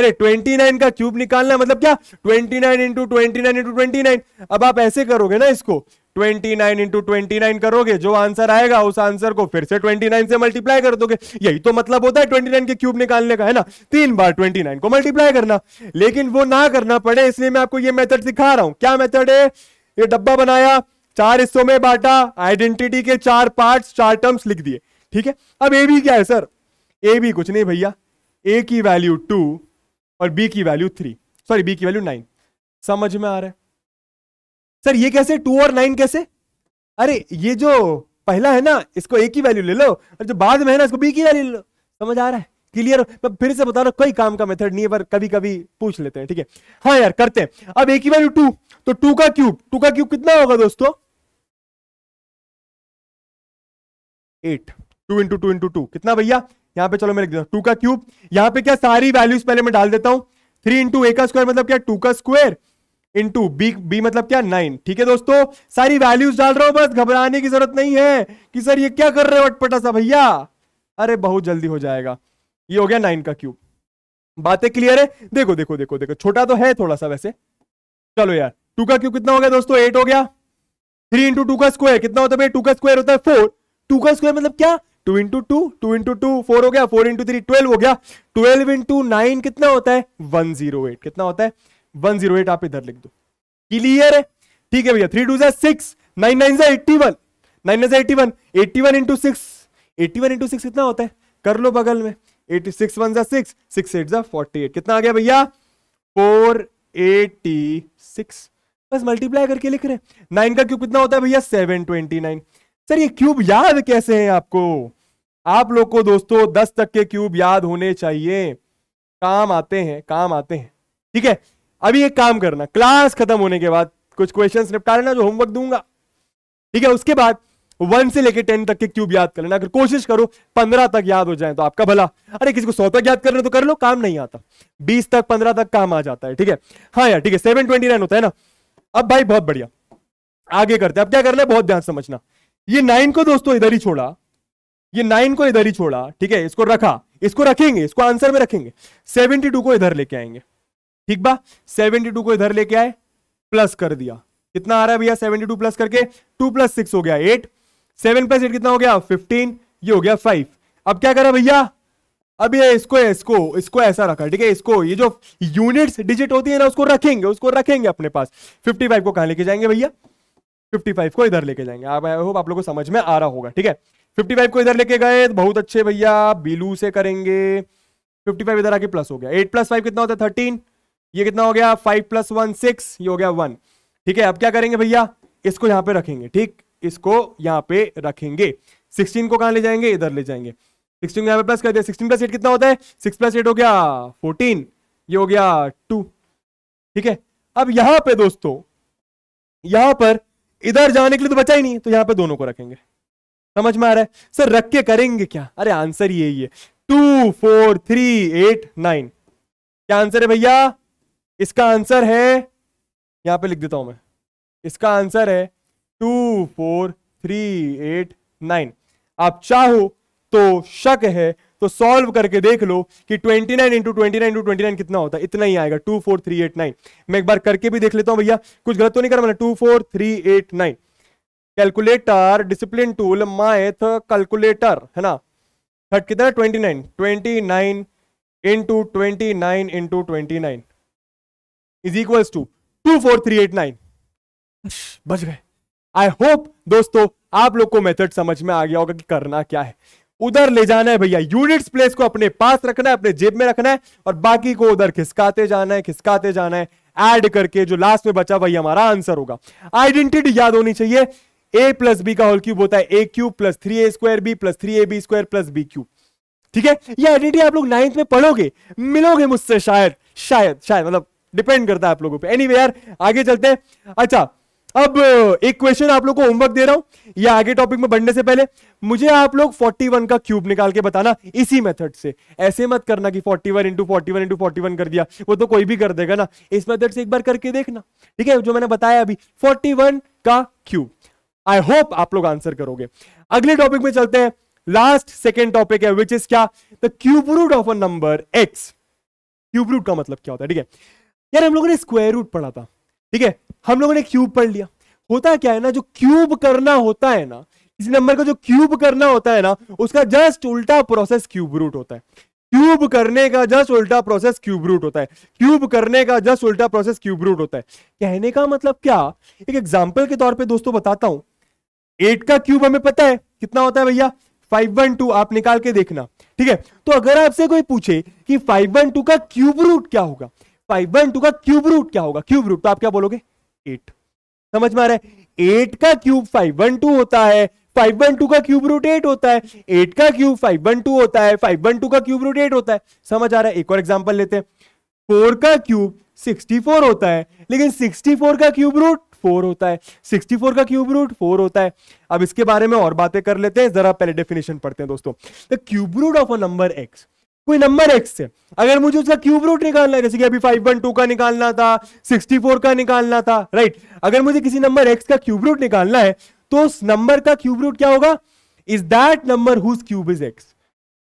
अरे 29 का क्यूब निकालना मतलब क्या 29 nine into twenty nine into twenty nine अब आप ऐसे करोगे ना इसको twenty nine into twenty nine करोगे जो आंसर आएगा उस आंसर को फिर से ट्वेंटी नाइन से मल्टीप्लाई कर दोगे यही तो मतलब होता है ट्वेंटी नाइन के क्यूब निकालने का है ना तीन बार ट्वेंटी नाइन को मल्टीप्लाई करना लेकिन वो ना करना पड़े इसलिए मैं आपको ये मेथड सिखा रहा हूं क्या मेथड है ये डब्बा बनाया चार हिस्सों में बांटा आइडेंटिटी के चार पार्ट चार टर्म्स लिख दिए ठीक है अब ए भी क्या है सर ए भी कुछ नहीं भैया ए की वैल्यू टू और बी की वैल्यू थ्री सॉरी बी की वैल्यू नाइन समझ में आ रहा है सर ये कैसे टू और नाइन कैसे अरे ये जो पहला है ना इसको ए की वैल्यू ले लो और जो बाद में है ना इसको बी की वैल्यू ले लो समझ आ रहा है क्लियर मैं फिर से बता रहा कोई काम का मेथड नहीं है पर कभी कभी पूछ लेते हैं ठीक है हाँ यार करते हैं अब ए की वैल्यू टू तो टू का क्यूब टू का क्यूब कितना होगा दोस्तों eight two into two into two कितना भैया यहाँ पे चलो मैं लिख देता टू का क्यूब यहाँ पे क्या सारी वैल्यूज पहले मैं डाल देता हूँ थ्री इंटू ए का स्क्वायर मतलब क्या टू का स्क्वायर इंटू बी बी मतलब क्या नाइन ठीक है दोस्तों सारी वैल्यूज डाल रहा हूं बस घबराने की जरूरत नहीं है कि सर ये क्या कर रहे हो अटपटा सा भैया अरे बहुत जल्दी हो जाएगा ये हो गया नाइन का क्यूब बातें क्लियर है देखो देखो देखो देखो छोटा तो है थोड़ा सा वैसे चलो यार टू का क्यूब कितना हो गया दोस्तों एट हो गया थ्री इंटू टू का स्क्वायर कितना होता है टू का स्क्वायर होता है फोर टू का स्क्वायर मतलब क्या two into two two into two four हो गया फोर इंटू थ्री ट्वेल्व हो गया ट्वेल्व इंटू नाइन कितना होता है वन जीरो एट कितना होता है वन जीरो एट आप इधर लिख दो क्लियर है ठीक है भैया three two six nine nine से eighty one nine nine eighty one eighty one into six eighty one into six कितना होता है कर लो बगल में एट्टी सिक्स वन जा सिक्स सिक्स एट जा फोर्टी एट कितना आ गया भैया फोर एटी सिक्स बस मल्टीप्लाई करके लिख रहे हैं नाइन का क्यूब कितना होता है भैया सेवन ट्वेंटी नाइन सर ये क्यूब याद कैसे हैं आपको आप लोग को दोस्तों दस तक के क्यूब याद होने चाहिए काम आते हैं काम आते हैं ठीक है अभी एक काम करना क्लास खत्म होने के बाद कुछ क्वेश्चंस निपटा लेना जो होमवर्क दूंगा ठीक है उसके बाद वन से लेकर टेन तक के क्यूब याद कर लेना अगर कोशिश करो पंद्रह तक याद हो जाए तो आपका भला अरे किसी को सौ तक याद कर तो कर लो काम नहीं आता बीस तक पंद्रह तक काम आ जाता है ठीक है हाँ यार ठीक है सेवन ट्वेंटी नाइन होता है ना अब भाई बहुत बढ़िया आगे करते हैं अब क्या करना है बहुत ध्यान समझना ये नाइन को दोस्तों इधर ही छोड़ा ये नाइन को इधर ही छोड़ा ठीक है इसको रखा इसको रखेंगे इसको आंसर में रखेंगे सेवेंटी टू को इधर लेके आएंगे ठीक बा 72 को इधर लेके आए प्लस कर दिया कितना आ रहा है भैया 72 प्लस करके 2 प्लस सिक्स हो गया 8 7 प्लस एट कितना हो गया 15 ये हो गया 5 अब क्या करा भैया अब ये इसको इसको इसको ऐसा रखा ठीक है इसको ये जो यूनिट्स डिजिट होती है ना उसको रखेंगे उसको रखेंगे अपने पास फिफ्टी को कहा लेके जाएंगे भैया 55 को इधर लेके जाएंगे आप आई होप आप लोगों को समझ में आ रहा होगा ठीक है 55 को इधर लेके गए तो बहुत अच्छे भैया बिलू से करेंगे 55 इधर आके प्लस हो गया 8 प्लस फाइव कितना होता है थर्टीन ये कितना हो गया फाइव प्लस वन सिक्स ये हो गया वन ठीक है अब क्या करेंगे भैया इसको यहां पे रखेंगे ठीक इसको यहां पे रखेंगे सिक्सटीन को कहां ले जाएंगे इधर ले जाएंगे सिक्सटीन को यहां पे प्लस कर दिया सिक्सटीन प्लस एट कितना होता है सिक्स प्लस एट हो गया फोर्टीन ये हो गया टू ठीक है अब यहां पे दोस्तों यहां पर इधर जाने के लिए तो बचा ही नहीं तो यहां पर दोनों को रखेंगे समझ में आ रहा है सर रख के करेंगे क्या अरे आंसर यही है two four three eight nine क्या आंसर है भैया इसका आंसर है यहां पे लिख देता हूं मैं इसका आंसर है two four three eight nine आप चाहो तो शक है तो सॉल्व करके देख लो कि 29 nine into twenty nine into twenty nine कितना होता है इतना ही आएगा two four three eight nine मैं एक बार करके भी देख लेता हूं भैया कुछ गलत तो नहीं कर मैंने two four three eight nine calculator discipline tool math calculator है ना थर्ट कितना twenty nine twenty nine into twenty nine into twenty nine is equals to two four three eight nine बच गए आई होप दोस्तों आप लोग को मेथड समझ में आ गया होगा कि करना क्या है उधर ले जाना है भैया यूनिट्स प्लेस को अपने पास रखना है अपने जेब में रखना है और बाकी को उधर खिसकाते जाना है खिसकाते जाना है ऐड करके जो लास्ट में बचा वही हमारा आंसर होगा आइडेंटिटी याद होनी चाहिए ए प्लस बी का होल क्यूब होता है a cube plus three A square B plus three A B square plus B cube ठीक है ये आइडेंटिटी आप लोग नाइन्थ में पढ़ोगे मिलोगे मुझसे शायद शायद शायद मतलब डिपेंड करता है आप लोगों पे एनी anyway, यार आगे चलते हैं अच्छा अब uh, एक क्वेश्चन आप लोग को होमवर्क दे रहा हूं या आगे टॉपिक में बढ़ने से पहले मुझे आप लोग 41 का क्यूब निकाल के बताना इसी मेथड से ऐसे मत करना कि 41 one into forty one into forty कर दिया वो तो कोई भी कर देगा ना इस मेथड से एक बार करके देखना ठीक है जो मैंने बताया अभी 41 का क्यूब आई होप आप लोग आंसर करोगे अगले टॉपिक में चलते हैं लास्ट सेकेंड टॉपिक है विच इज क्या the cube root of a number x cube root का मतलब क्या होता है ठीक है यार हम लोगों ने स्क्वायर रूट पढ़ा था ठीक है हम लोगों ने क्यूब पढ़ लिया होता क्या है ना जो क्यूब करना होता है ना किसी नंबर का जो क्यूब करना होता है ना उसका जस्ट उल्टा प्रोसेस क्यूब रूट होता है क्यूब करने का जस्ट उल्टा प्रोसेस क्यूब रूट होता है क्यूब करने का जस्ट उल्टा प्रोसेस क्यूब रूट होता है कहने का मतलब क्या एक एग्जाम्पल के तौर पर दोस्तों बताता हूं एट का क्यूब हमें पता है कितना होता है भैया फाइव वन टू आप निकाल के देखना ठीक है तो अगर आपसे कोई पूछे कि फाइव वन टू का क्यूब रूट क्या होगा फाइव वन टू का क्यूब रूट क्या होगा क्यूब रूट तो आप क्या बोलोगे एट समझ में आ रहा है एट का क्यूब फाइव वन टू होता है फाइव वन टू का क्यूब रूट एट होता है एट का क्यूब फाइव वन टू होता है फाइव वन टू का क्यूब रूट एट होता है समझ आ रहा है एक और एग्जाम्पल लेते हैं फोर का क्यूब सिक्सटी फोर होता है लेकिन सिक्सटी फोर का क्यूब रूट फोर होता है सिक्सटी फोर का क्यूब रूट फोर होता है अब इसके बारे में और बातें कर लेते हैं जरा पहले डेफिनेशन पढ़ते हैं दोस्तों the cube root of a number x कोई नंबर एक्स से अगर मुझे उसका क्यूब रूट निकालना है जैसे कि अभी फाइव वन टू का निकालना था सिक्सटी फोर का निकालना था राइट अगर मुझे किसी नंबर एक्स का क्यूब रूट निकालना है तो उस नंबर का क्यूब रूट क्या होगा is that number whose cube is x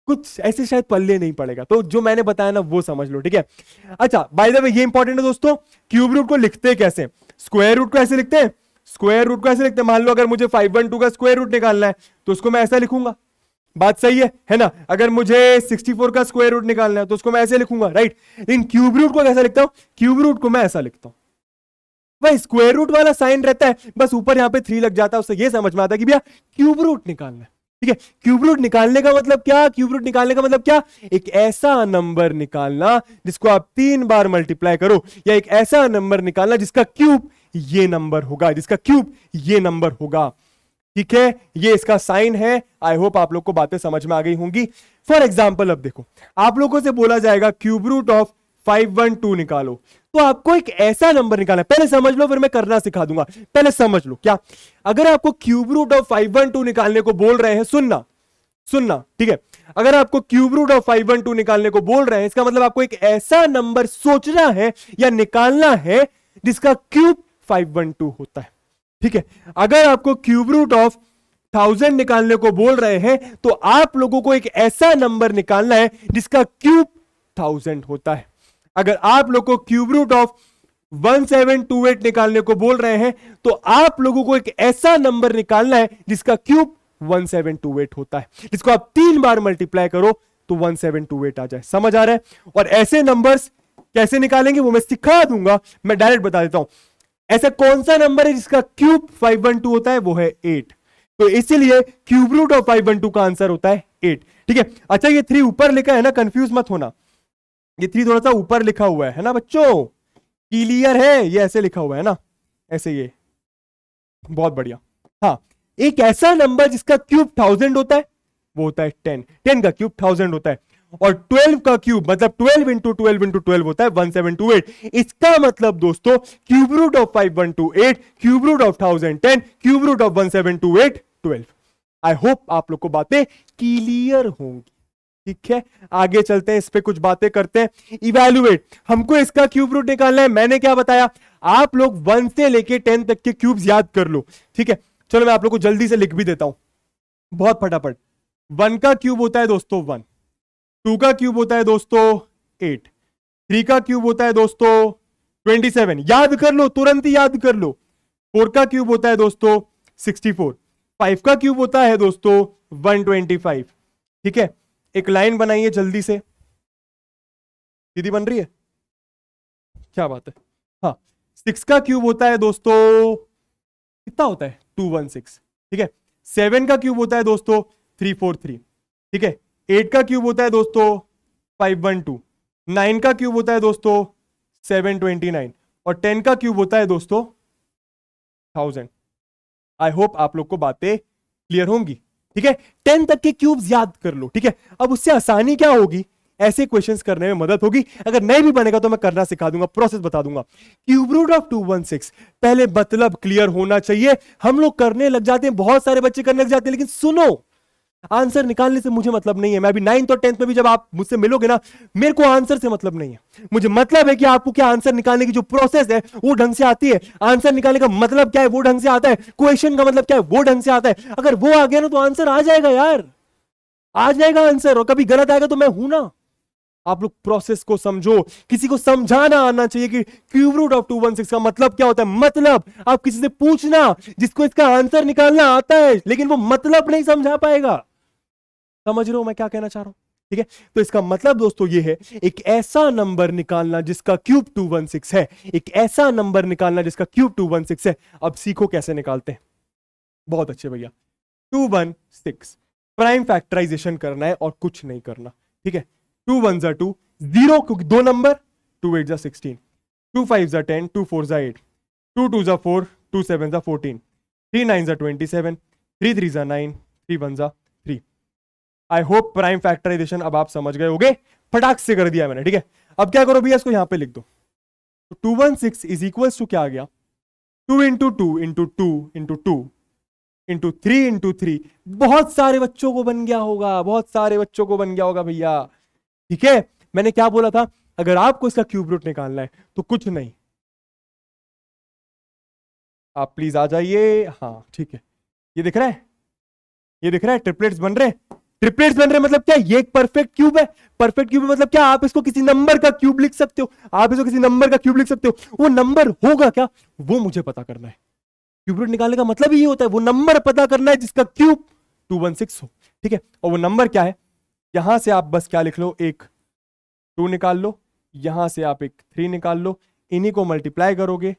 कुछ ऐसे शायद पल्ले नहीं पड़ेगा तो जो मैंने बताया ना वो समझ लो ठीक है अच्छा बाय द वे ये इंपॉर्टेंट है दोस्तों क्यूब रूट को लिखते कैसे स्क्वायर रूट को ऐसे लिखते हैं स्क्वायर रूट को ऐसे लिखते हैं मान लो अगर मुझे फाइव वन टू का स्क्वायर रूट निकालना है तो उसको मैं ऐसा लिखूंगा बात सही है है ना अगर मुझे 64 का स्क्वायर रूट निकालना है तो उसको मैं ऐसे लिखूंगा राइट इन क्यूब रूट को कैसा लिखता हूं क्यूब रूट को मैं ऐसा लिखता हूं भाई स्क्वायर रूट वाला साइन रहता है बस ऊपर यहां पे थ्री लग जाता है उससे ये समझ में आता है कि भैया क्यूब रूट निकालना है ठीक है क्यूब रूट निकालने का मतलब क्या क्यूब रूट निकालने का मतलब क्या एक ऐसा नंबर निकालना जिसको आप तीन बार मल्टीप्लाई करो या एक ऐसा नंबर निकालना जिसका क्यूब ये नंबर होगा जिसका क्यूब ये नंबर होगा ठीक है ये इसका साइन है आई होप आप लोग को बातें समझ में आ गई होंगी फॉर एग्जाम्पल अब देखो आप लोगों से बोला जाएगा cube root of five one two निकालो तो आपको एक ऐसा नंबर निकालना पहले समझ लो फिर मैं करना सिखा दूंगा पहले समझ लो क्या अगर आपको cube root of five one two निकालने को बोल रहे हैं सुनना सुनना ठीक है अगर आपको cube root of five one two निकालने को बोल रहे हैं इसका मतलब आपको एक ऐसा नंबर सोचना है या निकालना है जिसका क्यूब फाइव वन टू होता है ठीक है अगर आपको क्यूब रूट ऑफ थाउजेंड निकालने को बोल रहे हैं तो आप लोगों को एक ऐसा नंबर निकालना है जिसका क्यूब थाउजेंड होता है अगर आप लोग को cube root of one seven two eight निकालने को बोल रहे हैं तो आप लोगों को एक ऐसा नंबर निकालना है जिसका cube one seven two eight होता है जिसको आप तीन बार मल्टीप्लाई करो तो वन सेवन टू एट आ जाए समझ आ रहा है और ऐसे नंबर्स कैसे निकालेंगे वो मैं सिखा दूंगा मैं डायरेक्ट बता देता हूं ऐसा कौन सा नंबर है जिसका क्यूब फाइव वन टू होता है वो है एट तो इसीलिए cube root of five one two का आंसर होता है एट ठीक है अच्छा ये थ्री ऊपर लिखा है ना कंफ्यूज मत होना ये थ्री थोड़ा सा ऊपर लिखा हुआ है ना बच्चों क्लियर है ये ऐसे लिखा हुआ है ना ऐसे ये बहुत बढ़िया हाँ एक ऐसा नंबर जिसका क्यूब थाउजेंड होता है वो होता है टेन टेन का क्यूब थाउजेंड होता है और 12 का क्यूब मतलब 12 इंटू ट्वेल्व इंटू ट्वेल्व होता है 1728 इसका मतलब दोस्तों cube root of 5128 cube root of 1010 cube root of 1728 12 I hope आप लोग को बातें क्लियर होंगी ठीक है आगे चलते हैं इस पर कुछ बातें करते हैं इवेल्युएट हमको इसका क्यूब रूट निकालना है मैंने क्या बताया आप लोग वन से लेके टेन तक के क्यूब्स याद कर लो ठीक है चलो मैं आप लोग को जल्दी से लिख भी देता हूं बहुत फटाफट वन का क्यूब होता है दोस्तों वन टू का क्यूब होता है दोस्तों एट थ्री का क्यूब होता है दोस्तों ट्वेंटी सेवन याद कर लो तुरंत ही याद कर लो फोर का क्यूब होता है दोस्तों सिक्सटी फोर फाइव का क्यूब होता है दोस्तों वन ट्वेंटी फाइव ठीक है एक लाइन बनाइए जल्दी से दीदी बन रही है क्या बात है हाँ सिक्स का क्यूब होता है दोस्तों कितना होता है टू वन सिक्स ठीक है सेवन का क्यूब होता है दोस्तों थ्री फोर थ्री ठीक है एट का क्यूब होता है दोस्तों फाइव वन टू नाइन का क्यूब होता है दोस्तों सेवन ट्वेंटी नाइन और टेन का क्यूब होता है दोस्तों थाउजेंड आई होप आप लोग को बातें क्लियर होंगी ठीक है टेन तक के क्यूब्स याद कर लो ठीक है अब उससे आसानी क्या होगी ऐसे क्वेश्चन करने में मदद होगी अगर नहीं भी बनेगा तो मैं करना सिखा दूंगा प्रोसेस बता दूंगा cube root of two one six पहले मतलब क्लियर होना चाहिए हम लोग करने लग जाते हैं बहुत सारे बच्चे करने लग जाते हैं लेकिन सुनो आंसर निकालने से मुझे मतलब नहीं है मैं अभी नाइन्थ और टेंथ में भी जब आप मुझसे मिलोगे ना मेरे को आंसर से मतलब नहीं है मुझे मतलब है कि आपको क्या आंसर निकालने की जो प्रोसेस है वो ढंग से आती है आंसर निकालने का मतलब क्या है वो ढंग से आता है क्वेश्चन का मतलब क्या है वो ढंग से आता है अगर वो आ गया ना तो आंसर आ जाएगा यार आ जाएगा आंसर और कभी गलत आएगा तो मैं हूं ना आप लोग प्रोसेस को समझो किसी को समझाना आना चाहिए कि cube root of two one six का मतलब क्या होता है मतलब आप किसी से पूछना जिसको इसका आंसर निकालना आता है लेकिन वो मतलब नहीं समझा पाएगा समझ रहे हो मैं क्या कहना चाह रहा हूं ठीक है तो इसका मतलब दोस्तों ये है एक ऐसा नंबर निकालना जिसका क्यूब टू वन सिक्स है एक ऐसा नंबर निकालना जिसका क्यूब टू वन सिक्स है अब सीखो कैसे निकालते हैं बहुत अच्छे भैया two one six prime factorization करना है और कुछ नहीं करना ठीक है टू वन जा टू जीरो दो नंबर टू एट जा सिक्सटीन टू फाइव जा टेन टू फोर जा एट टू टू जा फोर टू सेवन जा फोर्टीन थ्री नाइन जा ट्वेंटी सेवन थ्री थ्री जा नाइन थ्री वन जा आई होप प्राइम फैक्टराइजेशन अब आप समझ गए होगे फटाक से कर दिया मैंने ठीक है अब क्या करो भैया इसको यहां पे लिख दो two one six is equal to क्या आ गया two into two into two into two into three into three बहुत सारे बच्चों को बन गया होगा बहुत सारे बच्चों को बन गया होगा भैया ठीक है मैंने क्या बोला था अगर आपको इसका क्यूब रूट निकालना है तो कुछ नहीं आप प्लीज आ जाइए हाँ ठीक है ये दिख रहा है ये दिख रहा है ट्रिपलेट्स बन रहे हैं ट्रिपलेट्स बन रहे हैं मतलब क्या ये एक परफेक्ट क्यूब है परफेक्ट क्यूब मतलब क्या आप इसको किसी नंबर का क्यूब लिख सकते हो आप इसको किसी नंबर का क्यूब लिख सकते हो वो नंबर होगा क्या वो मुझे पता करना है क्यूबरेट निकालने का मतलब ही होता है वो नंबर पता करना है जिसका क्यूब टू वन सिक्स हो ठीक है और वो नंबर क्या है यहां से आप बस क्या लिख लो एक टू निकाल लो यहां से आप एक थ्री निकाल लो इन्हीं को मल्टीप्लाई करोगे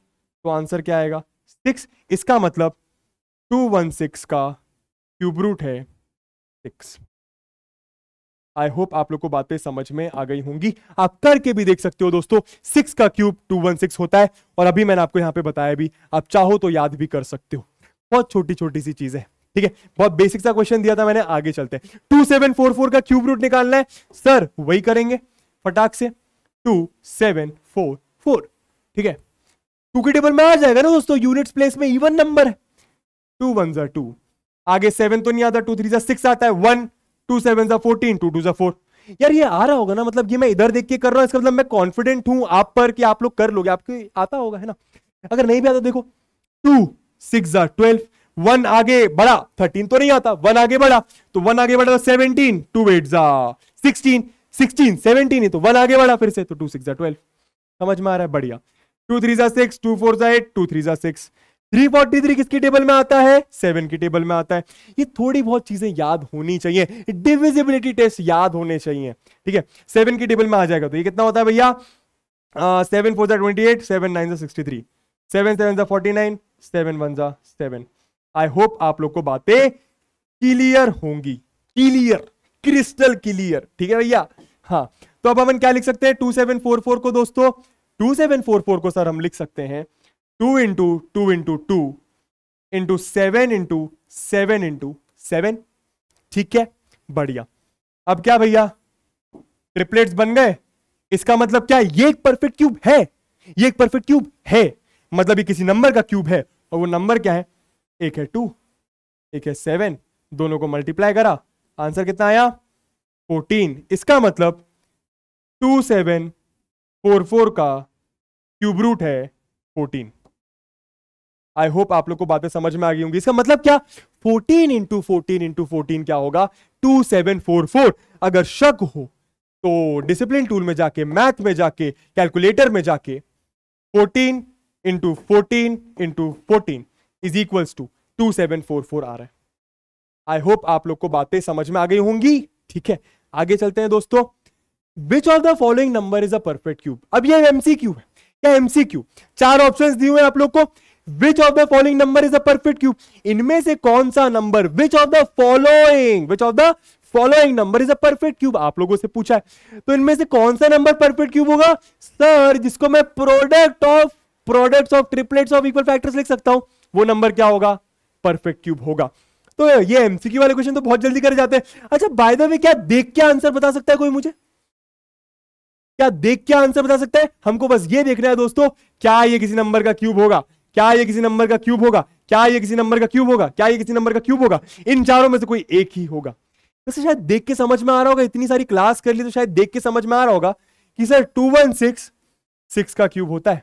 तो आंसर क्या आएगा सिक्स इसका मतलब टू वन सिक्स का क्यूब रूट है सिक्स आई होप आप लोग को बातें समझ में आ गई होंगी आप करके भी देख सकते हो दोस्तों सिक्स का क्यूब टू वन सिक्स होता है और अभी मैंने आपको यहाँ पे बताया भी आप चाहो तो याद भी कर सकते हो बहुत छोटी छोटी सी चीज है ठीक है बहुत बेसिक सा क्वेश्चन दिया था मैंने आगे चलते हैं टू सेवन फोर फोर का क्यूब रूट निकालना है सर वही करेंगे फटाक से टू सेवन फोर फोर ठीक है टू के टेबल में आ जाएगा ना दोस्तों यूनिट प्लेस में इवन नंबर है टू वन जर टू आगे सेवन तो नहीं आता टू थ्री जर सिक्स आता है वन टू सेवन सा फोर्टीन टू टू सा फोर यार ये आ रहा होगा ना मतलब ये मैं इधर देख के कर रहा हूँ इसका मतलब मैं कॉन्फिडेंट हूँ आप पर कि आप लोग कर लोगे आपको आता होगा है ना अगर नहीं भी आता देखो टू सिक्स ट्वेल्व वन आगे बढ़ा थर्टीन तो नहीं आता वन आगे बढ़ा तो वन आगे बढ़ा तो सेवनटीन टू एट जा सिक्सटीन सिक्सटीन सेवनटीन तो वन आगे बढ़ा फिर से तो टू सिक्स ट्वेल्व समझ में आ रहा है बढ़िया टू थ्री जा सिक्स टू फोर जा एट टू थ्री जा सिक्स थ्री फोर्टी थ्री किसकी टेबल में आता है सेवन की टेबल में आता है ये थोड़ी बहुत चीजें याद होनी चाहिए डिविजिबिलिटी टेस्ट याद होने चाहिए ठीक है सेवन की टेबल में आ जाएगा तो ये कितना होता है भैया seven four twenty eight seven nine sixty three seven seven सा फोर्टी नाइन सेवन वन सा सेवन आई होप आप लोग को बातें क्लियर होंगी क्लियर क्रिस्टल क्लियर ठीक है भैया हाँ तो अब हम क्या लिख सकते हैं टू सेवन फोर फोर को दोस्तों टू सेवन फोर फोर को सर हम लिख सकते हैं two into two into two into seven into seven into seven ठीक है बढ़िया अब क्या भैया ट्रिपलेट्स बन गए इसका मतलब क्या ये एक परफेक्ट क्यूब है ये एक परफेक्ट क्यूब है मतलब ये किसी नंबर का क्यूब है और वो नंबर क्या है एक है टू एक है सेवन दोनों को मल्टीप्लाई करा आंसर कितना आया फोर्टीन इसका मतलब टू सेवन फोर फोर का क्यूब रूट है फोर्टीन आई होप आप लोग को बातें समझ में आ गई होंगी इसका मतलब क्या 14 इंटू फोर्टीन इंटू फोर्टीन क्या होगा 2744 अगर शक हो तो डिसिप्लिन टूल में जाके मैथ में जाके कैलकुलेटर में जाके 14 into fourteen into fourteen is equal to two seven four four आ रहा है आई होप आप लोग को बातें समझ में आ गई होंगी ठीक है आगे चलते हैं दोस्तों which of the following number is a perfect cube अब ये एमसीक्यू है क्या एमसी एमसीक्यू चार ऑप्शन दिए हुए आप लोग को which of the following number is a perfect cube इनमें से कौन सा number which of the following which of the following number is a perfect cube आप लोगों से पूछा है तो इनमें से कौन सा नंबर परफेक्ट क्यूब होगा सर जिसको मैं product of products of triplets of equal factors लिख सकता हूं वो नंबर क्या होगा परफेक्ट क्यूब होगा तो ये एमसीक्यू वाले क्वेश्चन तो बहुत जल्दी कर जाते हैं अच्छा बाय द वे क्या देख के आंसर बता सकता है कोई मुझे क्या देख के आंसर बता सकता है हमको बस ये देखना है दोस्तों क्या ये किसी नंबर का क्यूब होगा क्या ये किसी नंबर का क्यूब होगा क्या ये किसी नंबर का क्यूब होगा क्या ये किसी नंबर का क्यूब होगा इन चारों में से कोई एक ही होगा तो शायद देख के समझ में आ रहा होगा इतनी सारी क्लास कर ली तो शायद देख के समझ में आ रहा होगा कि sir two one six six का क्यूब होता है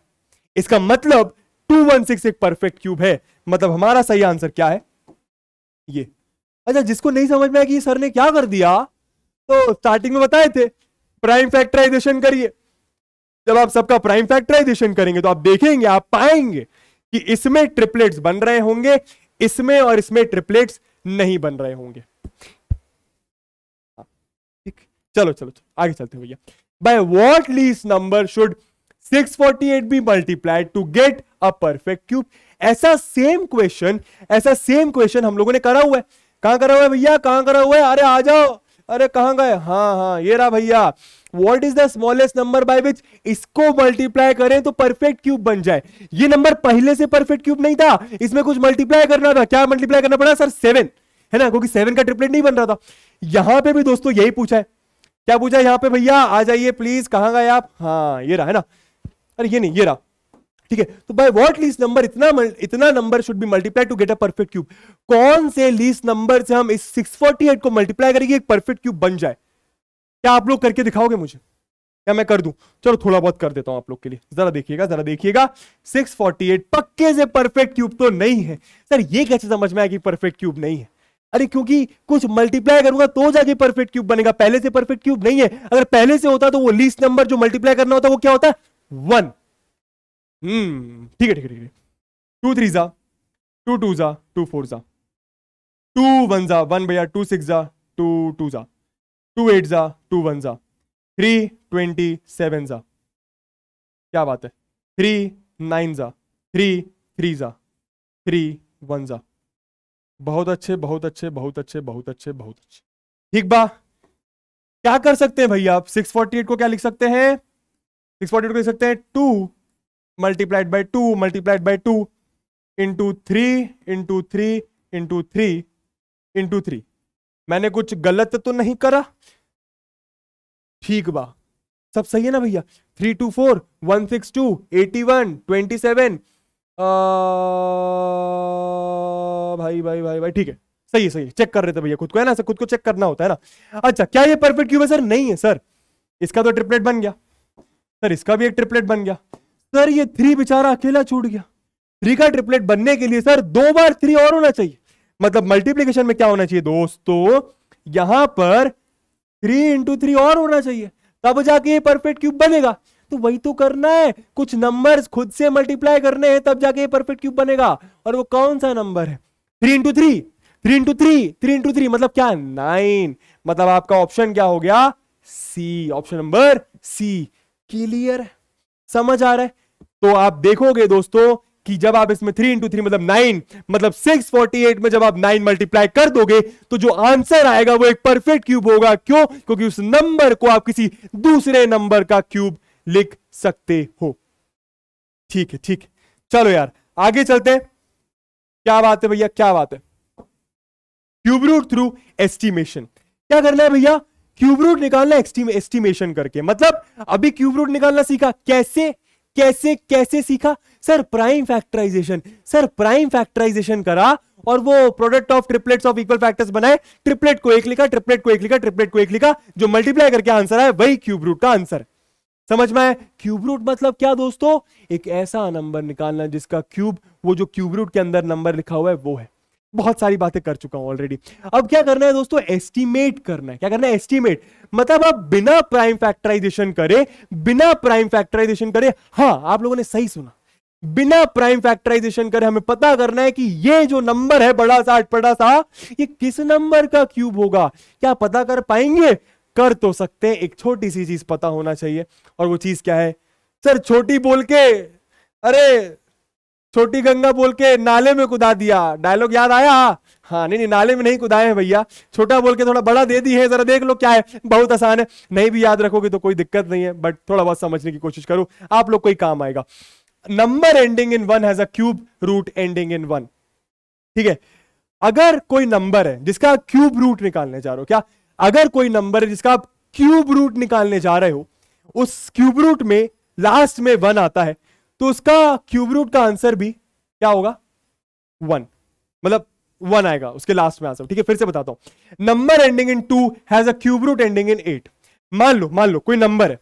इसका मतलब टू वन सिक्स एक परफेक्ट क्यूब है मतलब हमारा सही आंसर क्या है ये अच्छा जिसको नहीं समझ में आया कि सर ने क्या कर दिया तो स्टार्टिंग में बताए थे प्राइम फैक्टराइजेशन करिए जब आप सबका प्राइम फैक्टराइजेशन करेंगे तो आप देखेंगे आप पाएंगे कि इसमें ट्रिपलेट्स बन रहे होंगे इसमें और इसमें ट्रिपलेट्स नहीं बन रहे होंगे ठीक चलो चलो, चलो आगे चलते भैया by what least number should 648 be multiplied to get a perfect cube ऐसा सेम क्वेश्चन ऐसा सेम क्वेश्चन हम लोगों ने करा हुआ है कहां करा हुआ है भैया कहां करा हुआ है अरे आ जाओ अरे कहां गए हाँ हाँ ये रहा भैया what is the smallest number by which इसको मल्टीप्लाई करें तो परफेक्ट क्यूब बन जाए ये नंबर पहले से परफेक्ट क्यूब नहीं था इसमें कुछ मल्टीप्लाई करना था क्या मल्टीप्लाई करना पड़ा सर सेवन है ना क्योंकि सेवन का ट्रिपलेट नहीं बन रहा था यहां पे भी दोस्तों यही पूछा है क्या पूछा यहां पे भैया आ जाइए प्लीज कहां गए आप हाँ ये रहा है ना अरे ये नहीं ये रहा ठीक है तो बाय व्हाट लीस्ट नंबर इतना इतना number should be multiply to get a perfect cube कौन से लीस्ट नंबर से हम इस 648 को मल्टीप्लाई करेंगे एक परफेक्ट क्यूब बन जाए क्या आप लोग करके दिखाओगे मुझे क्या मैं कर दूं चलो थोड़ा बहुत कर देता हूं आप लोग के लिए जरा देखिएगा जरा देखिएगा 648 पक्के से परफेक्ट क्यूब तो नहीं है सर ये कैसे समझ में आया कि परफेक्ट क्यूब नहीं है अरे क्योंकि कुछ मल्टीप्लाई करूंगा तो जाके परफेक्ट क्यूब बनेगा पहले से परफेक्ट क्यूब नहीं है अगर पहले से होता तो वो लीस्ट नंबर जो मल्टीप्लाई करना होता वो क्या होता वन हम्म hmm, ठीक है ठीक है ठीक है टू थ्री जा टू टू जा टू फोर जा टू वन जा वन भैया टू सिक्स जा टू टू जा टू एट जा टू वन जा थ्री ट्वेंटी सेवन जा क्या बात है थ्री नाइन जा थ्री थ्री जा थ्री वन जा बहुत अच्छे बहुत अच्छे बहुत अच्छे बहुत अच्छे बहुत अच्छे ठीक बा क्या कर सकते हैं भैया आप सिक्स फोर्टी एट को क्या लिख सकते हैं सिक्स फोर्टी एट को लिख सकते हैं two multiplied by two multiplied by two into three into three into three into three मैंने कुछ गलत तो नहीं करा ठीक बा सब सही है ना भैया three two four one six two eighty one twenty seven भाई भाई भाई भाई ठीक है सही है सही है चेक कर रहे थे भैया खुद को है ना सर खुद को चेक करना होता है ना अच्छा क्या ये परफेक्ट क्यूब है सर नहीं है सर इसका तो ट्रिपलेट बन गया सर इसका भी एक ट्रिपलेट बन गया सर ये थ्री बेचारा अकेला छूट गया थ्री का ट्रिपलेट बनने के लिए सर दो बार थ्री और होना चाहिए मतलब मल्टीप्लीकेशन में क्या होना चाहिए दोस्तों यहां पर थ्री इंटू थ्री और होना चाहिए तब जाके ये परफेक्ट क्यूब बनेगा तो वही तो करना है कुछ नंबर्स खुद से मल्टीप्लाई करने हैं तब जाके ये परफेक्ट क्यूब बनेगा और वो कौन सा नंबर है three into three three into three three into three मतलब क्या नाइन मतलब आपका ऑप्शन क्या हो गया C option number C clear समझ आ रहा है तो आप देखोगे दोस्तों कि जब आप इसमें थ्री इंटू थ्री मतलब नाइन मतलब सिक्स फोर्टी एट में जब आप नाइन मल्टीप्लाई कर दोगे तो जो आंसर आएगा वो एक परफेक्ट क्यूब होगा क्यों क्योंकि उस नंबर को आप किसी दूसरे नंबर का क्यूब लिख सकते हो ठीक है ठीक चलो यार आगे चलते हैं क्या बात है भैया क्या बात है क्यूब रूट थ्रू एस्टिमेशन क्या करना है भैया क्यूब रूट निकालना एस्टिमेशन करके मतलब अभी क्यूब रूट निकालना सीखा कैसे कैसे कैसे सीखा sir prime factorization sir prime factorization करा और वो product of triplets of equal factors बनाए ट्रिपलेट को एक लिखा ट्रिपलेट को एक लिखा ट्रिपलेट को एक लिखा जो मल्टीप्लाई करके आंसर आया वही क्यूब रूट का आंसर समझ में आया क्यूब रूट मतलब क्या दोस्तों एक ऐसा नंबर निकालना जिसका क्यूब वो जो क्यूब रूट के अंदर नंबर लिखा हुआ है वो है बहुत सारी बातें कर चुका हूं ऑलरेडी अब क्या करना है दोस्तों एस्टीमेट करना है क्या करना है एस्टीमेट मतलब आप बिना प्राइम फैक्टराइजेशन करे बिना प्राइम फैक्टराइजेशन करे हाँ आप लोगों ने सही सुना बिना प्राइम फैक्टराइजेशन करे हमें पता करना है कि ये जो नंबर है बड़ा सा अटपटा सा ये किस नंबर का क्यूब होगा क्या पता कर पाएंगे कर तो सकते हैं एक छोटी सी चीज पता होना चाहिए और वो चीज क्या है सर छोटी बोल के अरे छोटी गंगा बोल के नाले में कुदा दिया डायलॉग याद आया हाँ नहीं नहीं नाले में नहीं कुदाए हैं भैया छोटा बोल के थोड़ा बड़ा दे दी है जरा देख लो क्या है बहुत आसान है नहीं भी याद रखोगे तो कोई दिक्कत नहीं है बट थोड़ा बहुत समझने की कोशिश करो आप लोग को ही काम आएगा number ending in one has a cube root ending in one ठीक है अगर कोई नंबर है जिसका क्यूब रूट निकालने जा रहे हो क्या अगर कोई नंबर है जिसका आप क्यूब रूट निकालने जा रहे हो उस क्यूब रूट में लास्ट में वन आता है तो उसका क्यूब रूट का आंसर भी क्या होगा वन मतलब वन आएगा उसके लास्ट में आंसर ठीक है फिर से बताता हूं number ending in two has a cube root ending in eight मान लो मान लो कोई नंबर है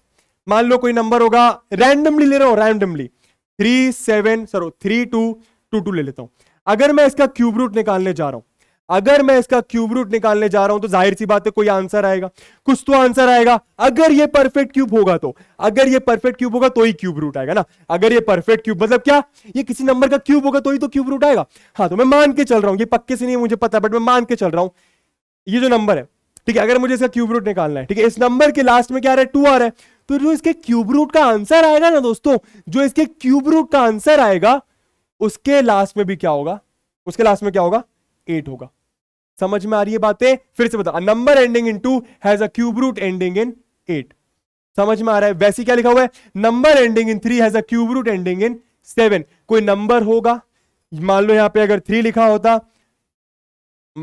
मान लो कोई नंबर होगा रैंडमली ले रहा हूं randomly three seven sorry three two two two ले लेता हूं अगर मैं इसका क्यूब रूट निकालने जा रहा हूं अगर मैं इसका क्यूब रूट निकालने जा रहा हूं तो जाहिर सी बात है कोई आंसर आएगा कुछ तो आंसर आएगा अगर ये परफेक्ट क्यूब होगा तो अगर ये परफेक्ट क्यूब होगा तो ही क्यूब रूट आएगा ना अगर ये परफेक्ट क्यूब मतलब क्या ये किसी नंबर का क्यूब होगा तो ही तो क्यूब रूट आएगा हाँ तो मैं मान के चल रहा हूं ये पक्के से नहीं मुझे पता बट मैं मान के चल रहा हूं ये जो नंबर है ठीक है अगर मुझे इसका क्यूब रूट निकालना है ठीक है इस नंबर के लास्ट में क्या आ रहा है टू आ रहा है तो जो इसके क्यूब रूट का आंसर आएगा ना दोस्तों जो इसके क्यूब रूट का आंसर आएगा उसके लास्ट में भी क्या होगा उसके लास्ट में क्या होगा एट होगा समझ में आ रही है बातें फिर से बता number ending in two has a cube root ending in eight समझ में आ रहा है वैसे क्या लिखा हुआ है number ending in three has cube root ending in seven कोई नंबर होगा मान लो यहां पे अगर थ्री लिखा होता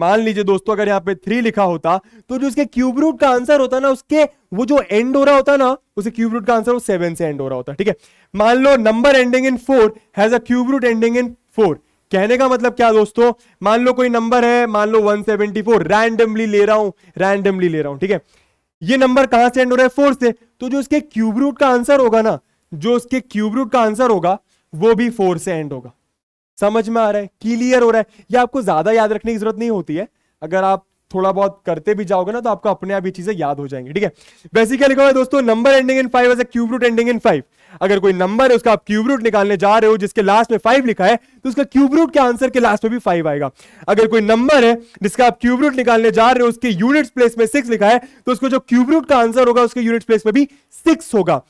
मान लीजिए दोस्तों अगर यहाँ पे थ्री लिखा होता तो जो उसके क्यूब रूट का आंसर होता ना उसके वो जो एंड हो रहा होता ना उसे क्यूब रूट का आंसर वो सेवन से एंड हो रहा होता ठीक है मान लो number ending in four has a cube root ending in four कहने का मतलब क्या दोस्तों मान लो कोई नंबर है मान लो 174 रैंडमली ले रहा हूं रैंडमली ले रहा हूं ठीक है ये नंबर कहां से एंड हो रहा है फोर से तो जो उसके क्यूब रूट का आंसर होगा ना जो उसके क्यूब रूट का आंसर होगा वो भी फोर से एंड होगा समझ में आ रहा है क्लियर हो रहा है यह आपको ज्यादा याद रखने की जरूरत नहीं होती है अगर आप थोड़ा बहुत करते भी जाओगे ना तो आपको अपने आप ही चीजें याद हो जाएंगी ठीक है बेसिकली क्या है दोस्तों number ending in five has a cube root ending in five अगर कोई नंबर है उसका आप क्यूब रूट निकालने जा रहे हो जिसके लास्ट में फाइव लिखा है तो उसका क्यूब रूट के आंसर के लास्ट में भी फाइव आएगा अगर कोई नंबर है जिसका आप क्यूब रूट निकालने जा रहे हो उसके यूनिट प्लेस में सिक्स लिखा है तो उसको जो क्यूब रूट का आंसर होगा उसके यूनिट प्लेस में भी सिक्स होगा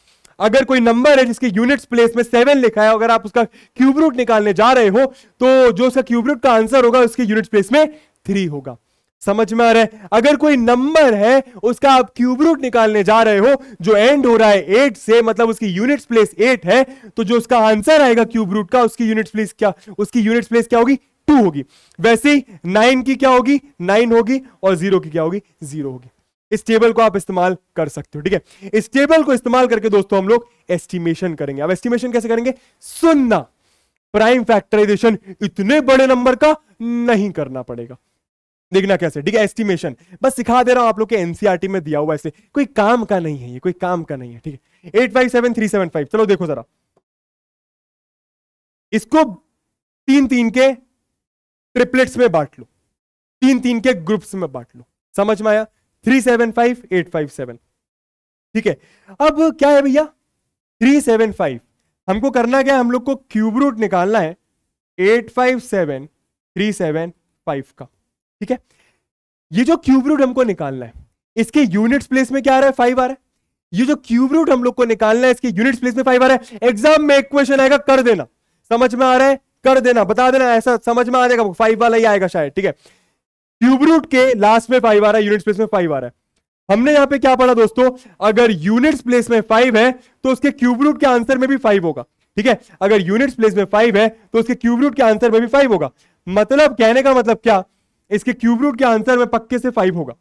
अगर कोई नंबर है जिसके यूनिट्स प्लेस में सेवन लिखा है अगर आप उसका क्यूब रूट निकालने जा रहे हो तो जो उसका क्यूब रूट का आंसर होगा उसके यूनिट प्लेस में थ्री होगा समझ में आ रहा है अगर कोई नंबर है उसका आप क्यूब रूट निकालने जा रहे हो जो एंड हो रहा है एट से मतलब उसकी यूनिट्स प्लेस एट है तो जो उसका आंसर आएगा क्यूब रूट का उसकी यूनिट्स प्लेस क्या उसकी यूनिट्स प्लेस क्या होगी टू होगी वैसे ही नाइन की क्या होगी नाइन होगी और जीरो की क्या होगी जीरो होगी इस टेबल को आप इस्तेमाल कर सकते हो ठीक है इस टेबल को इस्तेमाल करके दोस्तों हम लोग एस्टिमेशन करेंगे अब एस्टिमेशन कैसे करेंगे सुनना प्राइम फैक्टराइजेशन इतने बड़े नंबर का नहीं करना पड़ेगा देखना कैसे ठीक है एस्टिमेशन बस सिखा दे रहा हूं आप लोग के एनसीआरटी e में दिया हुआ ऐसे कोई काम का नहीं है ये कोई काम का नहीं है ठीक है eight five seven three seven five चलो देखो जरा इसको तीन तीन के ट्रिपलेट्स में बांट लो तीन तीन के ग्रुप्स में बांट लो समझ में आया three seven five eight five seven ठीक है अब क्या है भैया थ्री सेवन फाइव हमको करना क्या है हम लोग को क्यूब रूट निकालना है eight five seven three seven five का ठीक है ये जो क्यूब रूट हमको निकालना है इसके यूनिट्स प्लेस में क्या आ रहा है फाइव आ रहा है ये जो क्यूब रूट हम लोग को निकालना है इसके यूनिट्स प्लेस में फाइव आ रहा है एग्जाम में एक क्वेश्चन आएगा कर देना समझ में आ रहा है कर देना बता देना ऐसा समझ में आ जाएगा फाइव वाला ही आएगा शायद ठीक है क्यूब रूट के लास्ट में फाइव आ रहा है यूनिट प्लेस में फाइव आ रहा है हमने यहां पे क्या पढ़ा दोस्तों अगर यूनिट्स प्लेस में फाइव है तो उसके क्यूब रूट के आंसर में भी फाइव होगा ठीक है अगर यूनिट्स प्लेस में फाइव है तो उसके क्यूब रूट के आंसर में भी फाइव होगा मतलब कहने का मतलब क्या इसके क्यूब रूट के आंसर में पक्के से फाइव होगा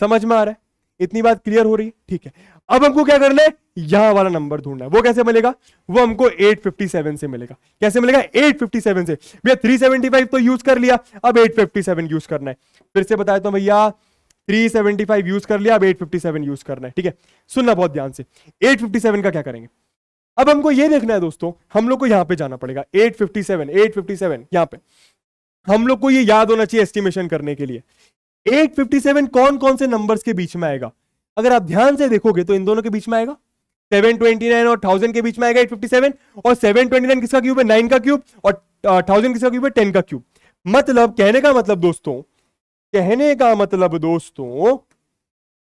समझ में आ रहा है इतनी बात क्लियर हो रही है ठीक है अब हमको क्या करना है यहां वाला नंबर ढूंढना है वो कैसे मिलेगा वो हमको 857 से मिलेगा कैसे मिलेगा 857 से भैया 375 तो यूज कर लिया अब 857 यूज करना है फिर से बताया तो भैया 375 यूज कर लिया अब 857 यूज करना है ठीक है सुनना बहुत ध्यान से 857 का क्या करेंगे अब हमको ये देखना है दोस्तों हम लोग को यहां पर जाना पड़ेगा एट फिफ्टी सेवन यहां पे हम लोग को ये याद होना चाहिए एस्टिमेशन करने के लिए 857 कौन कौन से नंबर्स के बीच में आएगा अगर आप ध्यान से देखोगे तो इन दोनों के बीच में आएगा 729 और 1000 के बीच में आएगा 857 और 729 किसका क्यूब है 9 का क्यूब और 1000 किसका क्यूब है 10 का क्यूब मतलब कहने का मतलब दोस्तों कहने का मतलब दोस्तों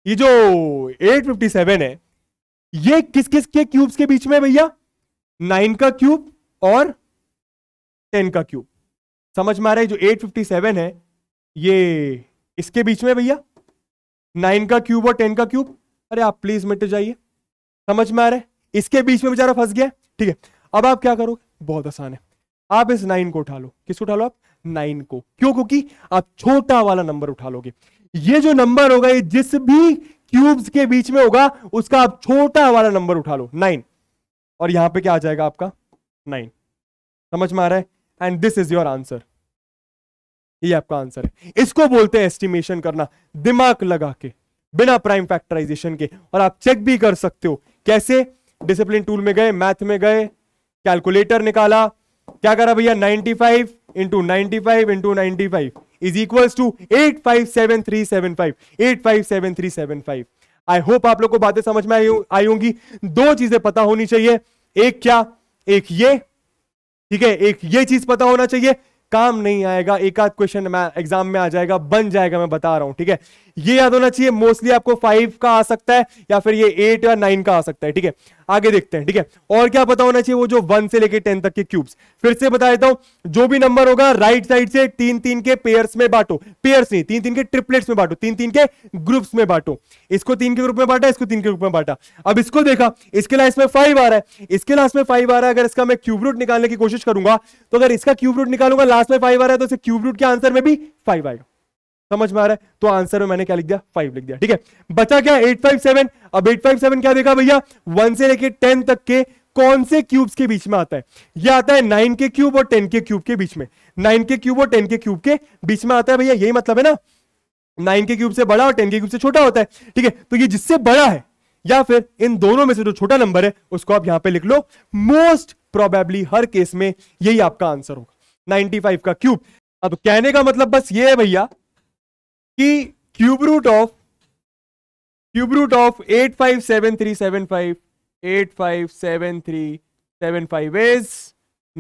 ये जो 857 है ये किस किस के क्यूब्स के बीच में भैया 9 का क्यूब और 10 का क्यूब समझ में आ रहा है जो 857 है ये इसके बीच में भैया नाइन का क्यूब और टेन का क्यूब अरे आप प्लीज मिट जाइए समझ में आ रहा है इसके बीच में बेचारा फंस गया ठीक है अब आप क्या करोगे बहुत आसान है आप इस नाइन को उठा लो किसको उठा लो आप नाइन को क्यों क्योंकि आप छोटा वाला नंबर उठा लोगे ये जो नंबर होगा ये जिस भी क्यूब्स के बीच में होगा उसका आप छोटा वाला नंबर उठा लो नाइन और यहां पे क्या आ जाएगा आपका नाइन समझ में आ रहा है and this is your answer ये आपका आंसर है इसको बोलते हैं एस्टिमेशन करना दिमाग लगा के बिना प्राइम फैक्टराइजेशन के और आप चेक भी कर सकते हो कैसे डिसिप्लिन टूल में गए मैथ में गए कैलकुलेटर निकाला क्या करा भैया 95 five into ninety five into ninety five is equal to eight five seven three seven five eight five seven three seven five I hope आप लोग को बातें समझ में आई होंगी दो चीजें पता होनी चाहिए एक क्या एक ये ठीक है एक ये चीज पता होना चाहिए काम नहीं आएगा एक आध क्वेश्चन एग्जाम में आ जाएगा बन जाएगा मैं बता रहा हूं ठीक है ये याद होना चाहिए मोस्टली आपको फाइव का आ सकता है या फिर ये एट या नाइन का आ सकता है ठीक है आगे देखते हैं ठीक है और क्या पता होना चाहिए वो जो वन से लेकर टेन तक के क्यूब्स फिर से बता देता हूं जो भी नंबर होगा राइट साइड से तीन तीन के पेयर्स में बांटो पेयर्स नहीं तीन तीन के ट्रिपलेट्स में बांटो तीन तीन के ग्रुप्स में बांटो इसको तीन के ग्रुप में बांटा इसको तीन के ग्रुप में बांटा अब इसको देखा इसके लास्ट में फाइव आ रहा है इसके लास्ट में फाइव आ रहा है अगर इसका मैं क्यूब रूट निकालने की कोशिश करूंगा तो अगर इसका क्यूब रूट निकालूंगा लास्ट में फाइव आ रहा है तो इसे क्यूब रूट के आंसर में भी फाइव आएगा समझ में आ रहा है तो आंसर में मैंने क्या लिख दिया फाइव लिख दिया ठीक है बचा क्या एट फाइव सेवन अब एट फाइव सेवन क्या देखा भैया वन से लेके टेन तक के कौन से क्यूब्स के बीच में आता है ये आता है नाइन के क्यूब और टेन के क्यूब के बीच में नाइन के क्यूब और टेन के क्यूब के बीच में आता है भैया यही मतलब है ना नाइन के क्यूब से बड़ा और टेन के क्यूब से छोटा होता है ठीक है तो ये जिससे बड़ा है या फिर इन दोनों में से जो छोटा नंबर है उसको आप यहां पर लिख लो मोस्ट प्रोबेबली हर केस में यही आपका आंसर होगा 95 का क्यूब अब कहने का मतलब बस ये है भैया कि cube root of cube root of eight five seven three seven five eight five seven three seven five is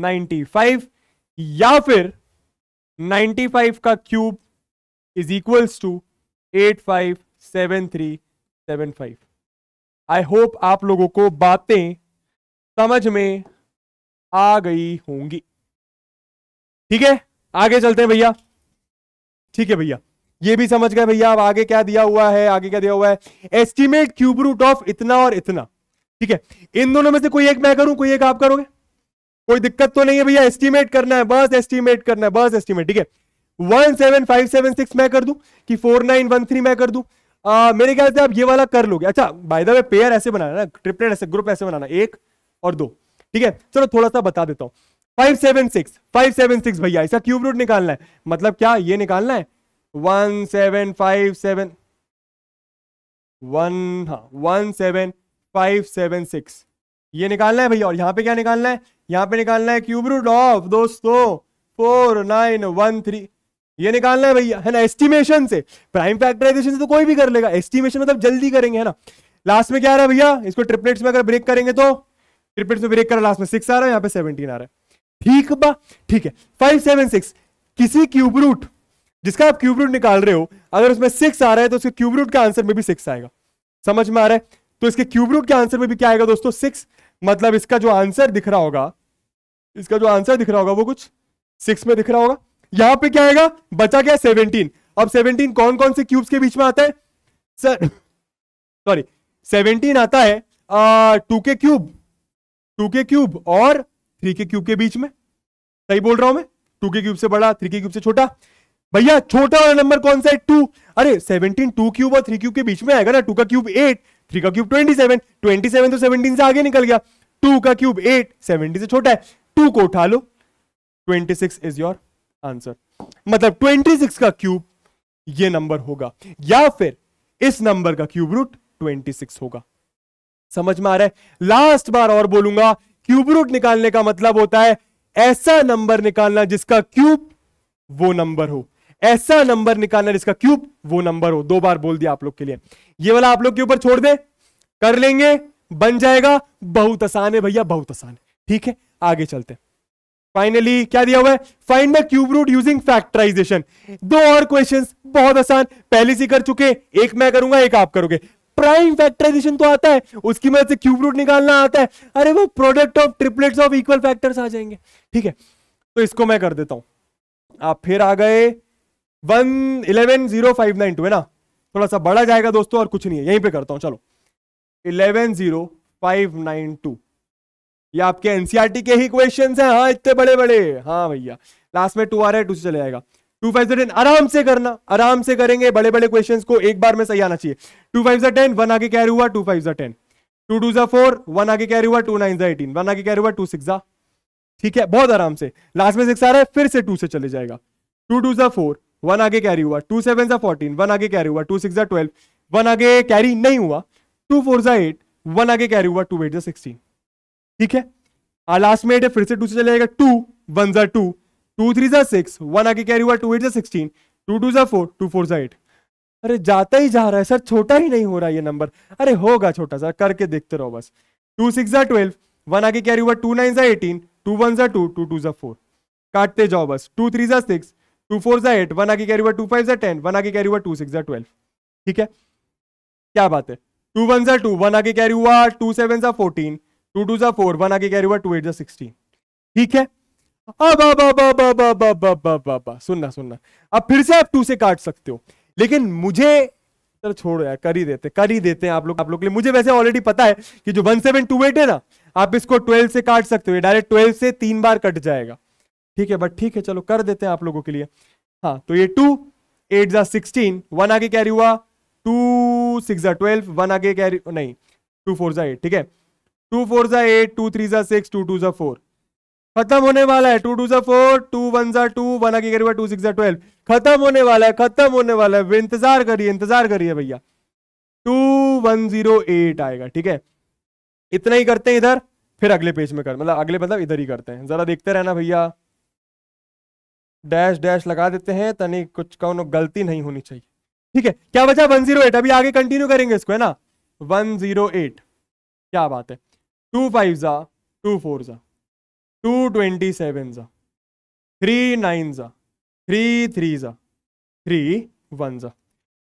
ninety five या फिर नाइन्टी फाइव का cube is equals to eight five seven three seven five I hope आप लोगों को बातें समझ में आ गई होंगी ठीक है आगे चलते हैं भैया ठीक है भैया ये भी समझ गए भैया अब आगे क्या दिया हुआ है आगे क्या दिया हुआ है एस्टिमेट क्यूब रूट ऑफ इतना और इतना ठीक है इन दोनों में से कोई एक मैं करूं कोई एक आप करोगे कोई दिक्कत तो नहीं है भैया एस्टिमेट करना है बस एस्टिमेट करना है बस एस्टिमेट ठीक है one seven five seven six मैं कर दूं कि फोर नाइन वन थ्री मैं कर दूं आ, मेरे ख्याल से आप ये वाला कर लोगे अच्छा बाय द वे पेयर ऐसे बनाना ना ट्रिपलेट ऐसे ग्रुप ऐसे बनाना एक और दो ठीक है चलो थोड़ा सा बता देता हूं five seven six five seven six भैया ऐसा क्यूब रूट निकालना है मतलब क्या ये निकालना है one seven five seven one हाँ one seven five seven six ये निकालना है भैया और यहाँ पे क्या निकालना है यहाँ पे निकालना है क्यूब रूट ऑफ दोस्तों फोर नाइन वन थ्री ये निकालना है भैया है ना एस्टिमेशन से प्राइम फैक्टराइजेशन से तो कोई भी कर लेगा एस्टिमेशन मतलब जल्दी करेंगे है ना लास्ट में क्या आ रहा है भैया इसको ट्रिपलेट्स में अगर ब्रेक करेंगे तो ट्रिपलेट्स में ब्रेक कर लास्ट में सिक्स आ रहा है यहाँ पे सेवनटीन आ रहा है ठीक बा ठीक है फाइव सेवन सिक्स किसी क्यूब रूट जिसका आप क्यूब रूट निकाल रहे हो अगर उसमें सिक्स आ रहा है तो उसके क्यूब रूट का आंसर में भी सिक्स आएगा समझ में आ रहा है तो इसके क्यूब रूट के आंसर में भी क्या आएगा दोस्तों सिक्स मतलब इसका जो आंसर दिख रहा होगा इसका जो आंसर दिख रहा होगा वो कुछ सिक्स में दिख रहा होगा यहां पे क्या आएगा बचा क्या सेवनटीन अब सेवनटीन कौन कौन से क्यूब्स के बीच में आता है सर सॉरी सेवनटीन आता है टू के क्यूब टू के क्यूब और थ्री के क्यूब के बीच में सही बोल रहा हूं मैं टू के क्यूब से बड़ा थ्री के क्यूब से छोटा भैया छोटा वाला नंबर कौन सा है टू अरे सेवनटीन टू क्यूब और थ्री क्यूब के बीच में आएगा ना टू का क्यूब एट थ्री का cube twenty seven twenty seven तो सेवनटीन से आगे निकल गया टू का क्यूब एट सेवनटीन से छोटा है टू को उठा लो twenty six is your answer मतलब ट्वेंटी सिक्स का क्यूब ये नंबर होगा या फिर इस नंबर का क्यूब रूट ट्वेंटी सिक्स होगा समझ में आ रहा है लास्ट बार और बोलूंगा क्यूब रूट निकालने का मतलब होता है ऐसा नंबर निकालना जिसका क्यूब वो नंबर हो ऐसा नंबर निकालना जिसका क्यूब वो नंबर हो दो बार बोल दिया आप लोग के लिए ये वाला आप लोग के ऊपर छोड़ दे कर लेंगे बन जाएगा बहुत आसान है भैया बहुत आसान ठीक है आगे चलते फाइनली क्या दिया हुआ है find the cube root using factorization दो और क्वेश्चन बहुत आसान पहले से कर चुके एक मैं करूंगा एक आप करोगे प्राइम फैक्टराइजेशन तो आता है उसकी मदद से क्यूब रूट निकालना आता है अरे वो product of triplets of equal factors आ जाएंगे ठीक है तो इसको मैं कर देता हूं आप फिर आ गए one eleven zero five nine two है ना थोड़ा सा बड़ा जाएगा दोस्तों और कुछ नहीं है यहीं पे करता हूं चलो eleven zero five nine two ये आपके एनसीआरटी e के ही क्वेश्चन हैं हाँ इतने बड़े बड़े हाँ भैया लास्ट में टू आ रहा है टू से चले जाएगा टू फाइव टेन आराम से करना आराम से करेंगे बड़े बड़े क्वेश्चन को एक बार में सही आना चाहिए टू फाइव से टेन वन आगे कैरी हुआ टू फाइव से ten two two four one आगे कैरी हुआ टू नाइन एटीन वन आगे कैरी हुआ टू सिक्स ठीक है बहुत आराम से लास्ट में सिक्स आ रहा है फिर से टू से चले जाएगा टू टू फोर वन आगे कैरी हुआ टू सेवन सा फोर्टीन वन आगे कैरी हुआ टू सिक्स सा ट्वेल्व वन आगे कैरी नहीं हुआ टू फोर सा एट वन आगे कैरी हुआ टू एट जा सिक्सटीन ठीक है लास्ट हाँ, में एट है फिर से टू से चले जाएगा टू वन जा टू टू थ्री जा सिक्स वन आगे कैरी हुआ टू एट जा सिक्सटीन टू टू जा फोर टू फोर जा एट अरे जाता ही जा रहा है सर छोटा ही नहीं हो रहा ये नंबर अरे होगा छोटा सा करके देखते रहो बस टू सिक्स जा ट्वेल्व वन आगे कैरी हुआ टू नाइन जा एटीन टू वन जा टू टू टू जा फोर काटते जाओ बस टू थ्री जा सिक्स टू फोर जै एट वन आगे कैरी हुआ टू फाइव जै टेन वन आगे कैरी हुआ टू सिक्स सा ट्वेल्व ठीक है क्या बात है टू वन जै टू वन आगे कैरी हुआ टू सेवन जै फोर्टीन टू टू जै फोर वन आगे कैरी हुआ टू एट जै सिक्सटीन ठीक है अब अब अब अब अब अब अब अब अब अब सुनना सुनना अब फिर से आप टू से काट सकते हो लेकिन मुझे चलो छोड़ो यार कर ही देते कर ही देते हैं आप लोग आप लोग के लिए मुझे वैसे ऑलरेडी पता है कि जो वन सेवन टू एट है ना आप इसको ट्वेल्व से काट सकते हो डायरेक्ट ट्वेल्व से तीन बार कट जाएगा ठीक है बट ठीक है चलो कर देते हैं आप लोगों के लिए हाँ तो ये टू एट जा सिक्सटीन वन आगे कैरी हुआ टू सिक्स जा ट्वेल्व वन आगे कैरी नहीं टू फोर जा एट ठीक है टू फोर जा एट टू थ्री जा सिक्स टू टू जा फोर खत्म होने वाला है टू टू जा फोर टू वन जा टू वन आगे कैरी हुआ टू सिक्स जा ट्वेल्व खत्म होने वाला है खत्म होने वाला है इंतजार करिए इंतजार करिए भैया टू वन जीरो एट आएगा ठीक है इतना ही करते हैं इधर फिर अगले पेज में कर मतलब अगले मतलब इधर ही करते हैं जरा देखते रहना भैया डैश डैश लगा देते हैं तनी कुछ कौन गलती नहीं होनी चाहिए ठीक है क्या बचा 108 अभी आगे कंटिन्यू करेंगे इसको है ना 108 क्या बात है टू फाइव जा टू फोर जा टू ट्वेंटी सेवन जा थ्री नाइन जा थ्री थ्री जा थ्री वन जा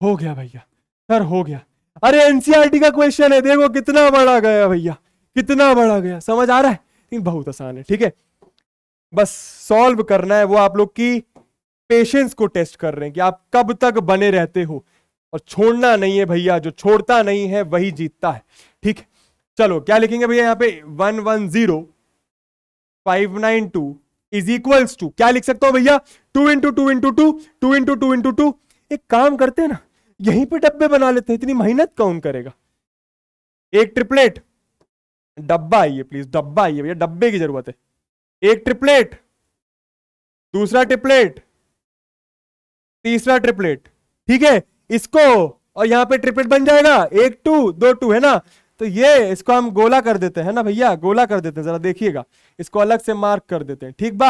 हो गया भैया सर हो गया अरे एनसीईआरटी e का क्वेश्चन है देखो कितना बड़ा गया भैया कितना बड़ा गया समझ आ रहा है बहुत आसान है ठीक है बस सॉल्व करना है वो आप लोग की पेशेंस को टेस्ट कर रहे हैं कि आप कब तक बने रहते हो और छोड़ना नहीं है भैया जो छोड़ता नहीं है वही जीतता है ठीक है चलो क्या लिखेंगे भैया यहाँ पे one one zero five nine two is equals to क्या लिख सकता हूं भैया two into two into two two into two into two एक काम करते हैं ना यहीं पे डब्बे बना लेते हैं इतनी मेहनत कौन करेगा एक ट्रिपलेट डब्बा आइए प्लीज डब्बा आइए भैया डब्बे की जरूरत है एक ट्रिपलेट दूसरा ट्रिपलेट तीसरा ट्रिपलेट ठीक है इसको और यहां पे ट्रिपलेट बन जाएगा एक टू दो टू है ना तो ये इसको हम गोला कर देते हैं ना भैया गोला कर देते हैं जरा देखिएगा इसको अलग से मार्क कर देते हैं ठीक बा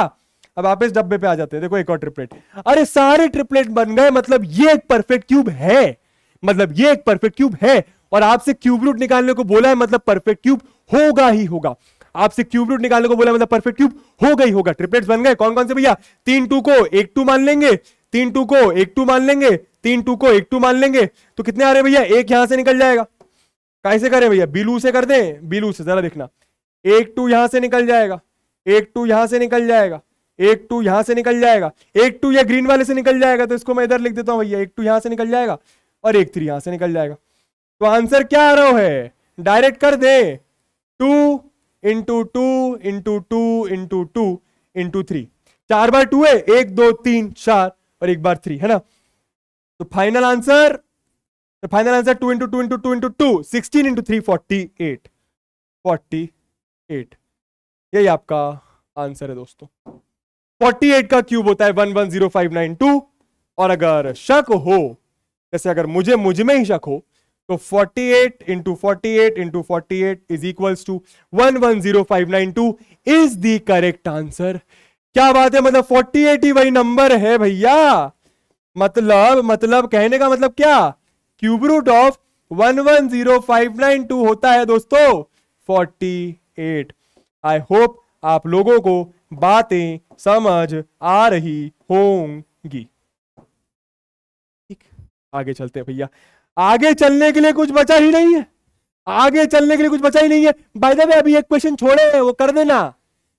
अब आप इस डब्बे पे आ जाते हैं देखो एक और ट्रिपलेट अरे सारे ट्रिपलेट बन गए मतलब ये एक परफेक्ट क्यूब है मतलब ये एक परफेक्ट क्यूब है और आपसे क्यूब रूट निकालने को बोला है मतलब परफेक्ट क्यूब होगा ही होगा आपसे क्यूब रूट निकालने को बोला मतलब परफेक्ट क्यूब हो गई होगा ट्रिपलेट्स बन गए कौन कौन से भैया तीन टू को एक टू मान लेंगे तीन टू को एक टू मान लेंगे तीन टू को एक टू मान लेंगे तो कितने आ रहे भैया एक यहां से निकल जाएगा कैसे करें भैया बिलू से कर दें बिलू से जरा देखना एक टू यहां से निकल जाएगा एक टू यहां से निकल जाएगा एक टू यहां से निकल जाएगा एक टू या ग्रीन वाले से निकल जाएगा तो इसको मैं इधर लिख देता हूं भैया एक टू यहां से निकल जाएगा और एक थ्री यहां से निकल जाएगा तो आंसर क्या आ रहा है डायरेक्ट कर दे two into two into two into two into three चार बार टू है एक दो तीन चार और एक बार थ्री है ना तो फाइनल आंसर तो final answer two into two into two into two sixteen into three forty eight forty eight यही आपका आंसर है दोस्तों फोर्टी एट का क्यूब होता है one one zero five nine two और अगर शक हो जैसे अगर मुझे मुझ में ही शक हो तो 48 eight into forty eight into forty eight is equal to one one zero five nine two is the correct answer क्या बात है मतलब 48 ही वही नंबर है भैया मतलब मतलब कहने का मतलब क्या cube root of one one zero five nine two होता है दोस्तों 48 आई होप आप लोगों को बातें समझ आ रही होंगी ठीक आगे चलते हैं भैया आगे चलने के लिए कुछ बचा ही नहीं है आगे चलने के लिए कुछ बचा ही नहीं है बाय द वे अभी एक क्वेश्चन छोड़े वो कर देना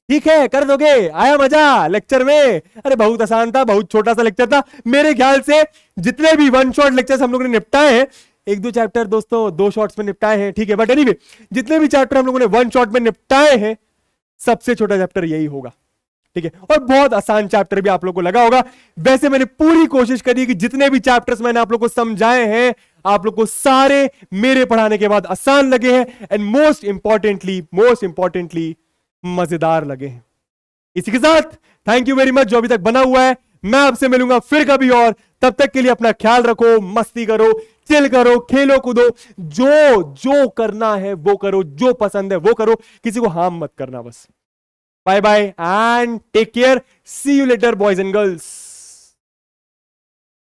ठीक है कर दोगे आया मजा लेक्चर में अरे बहुत आसान था बहुत छोटा सा लेक्चर था मेरे ख्याल से जितने भी वन शॉर्ट लेक्चर हम लोगों ने निपटाए हैं एक दो चैप्टर दोस्तों दो शॉर्ट्स में निपटाए हैं ठीक है बट एनीवे जितने भी चैप्टर हम लोगों ने वन शॉर्ट में निपटाए हैं सबसे छोटा चैप्टर यही होगा ठीक है और बहुत आसान चैप्टर भी आप लोग को लगा होगा वैसे मैंने पूरी कोशिश करी कि जितने भी चैप्टर्स मैंने आप लोग को समझाए हैं आप लोग को सारे मेरे पढ़ाने के बाद आसान लगे हैं and most importantly most importantly मजेदार लगे हैं इसी के साथ थैंक यू वेरी मच जो अभी तक बना हुआ है मैं आपसे मिलूंगा फिर कभी और तब तक के लिए अपना ख्याल रखो मस्ती करो चिल करो खेलो कूदो जो जो करना है वो करो जो पसंद है वो करो किसी को हार्म मत करना बस Bye bye and take care. See you later, boys and girls.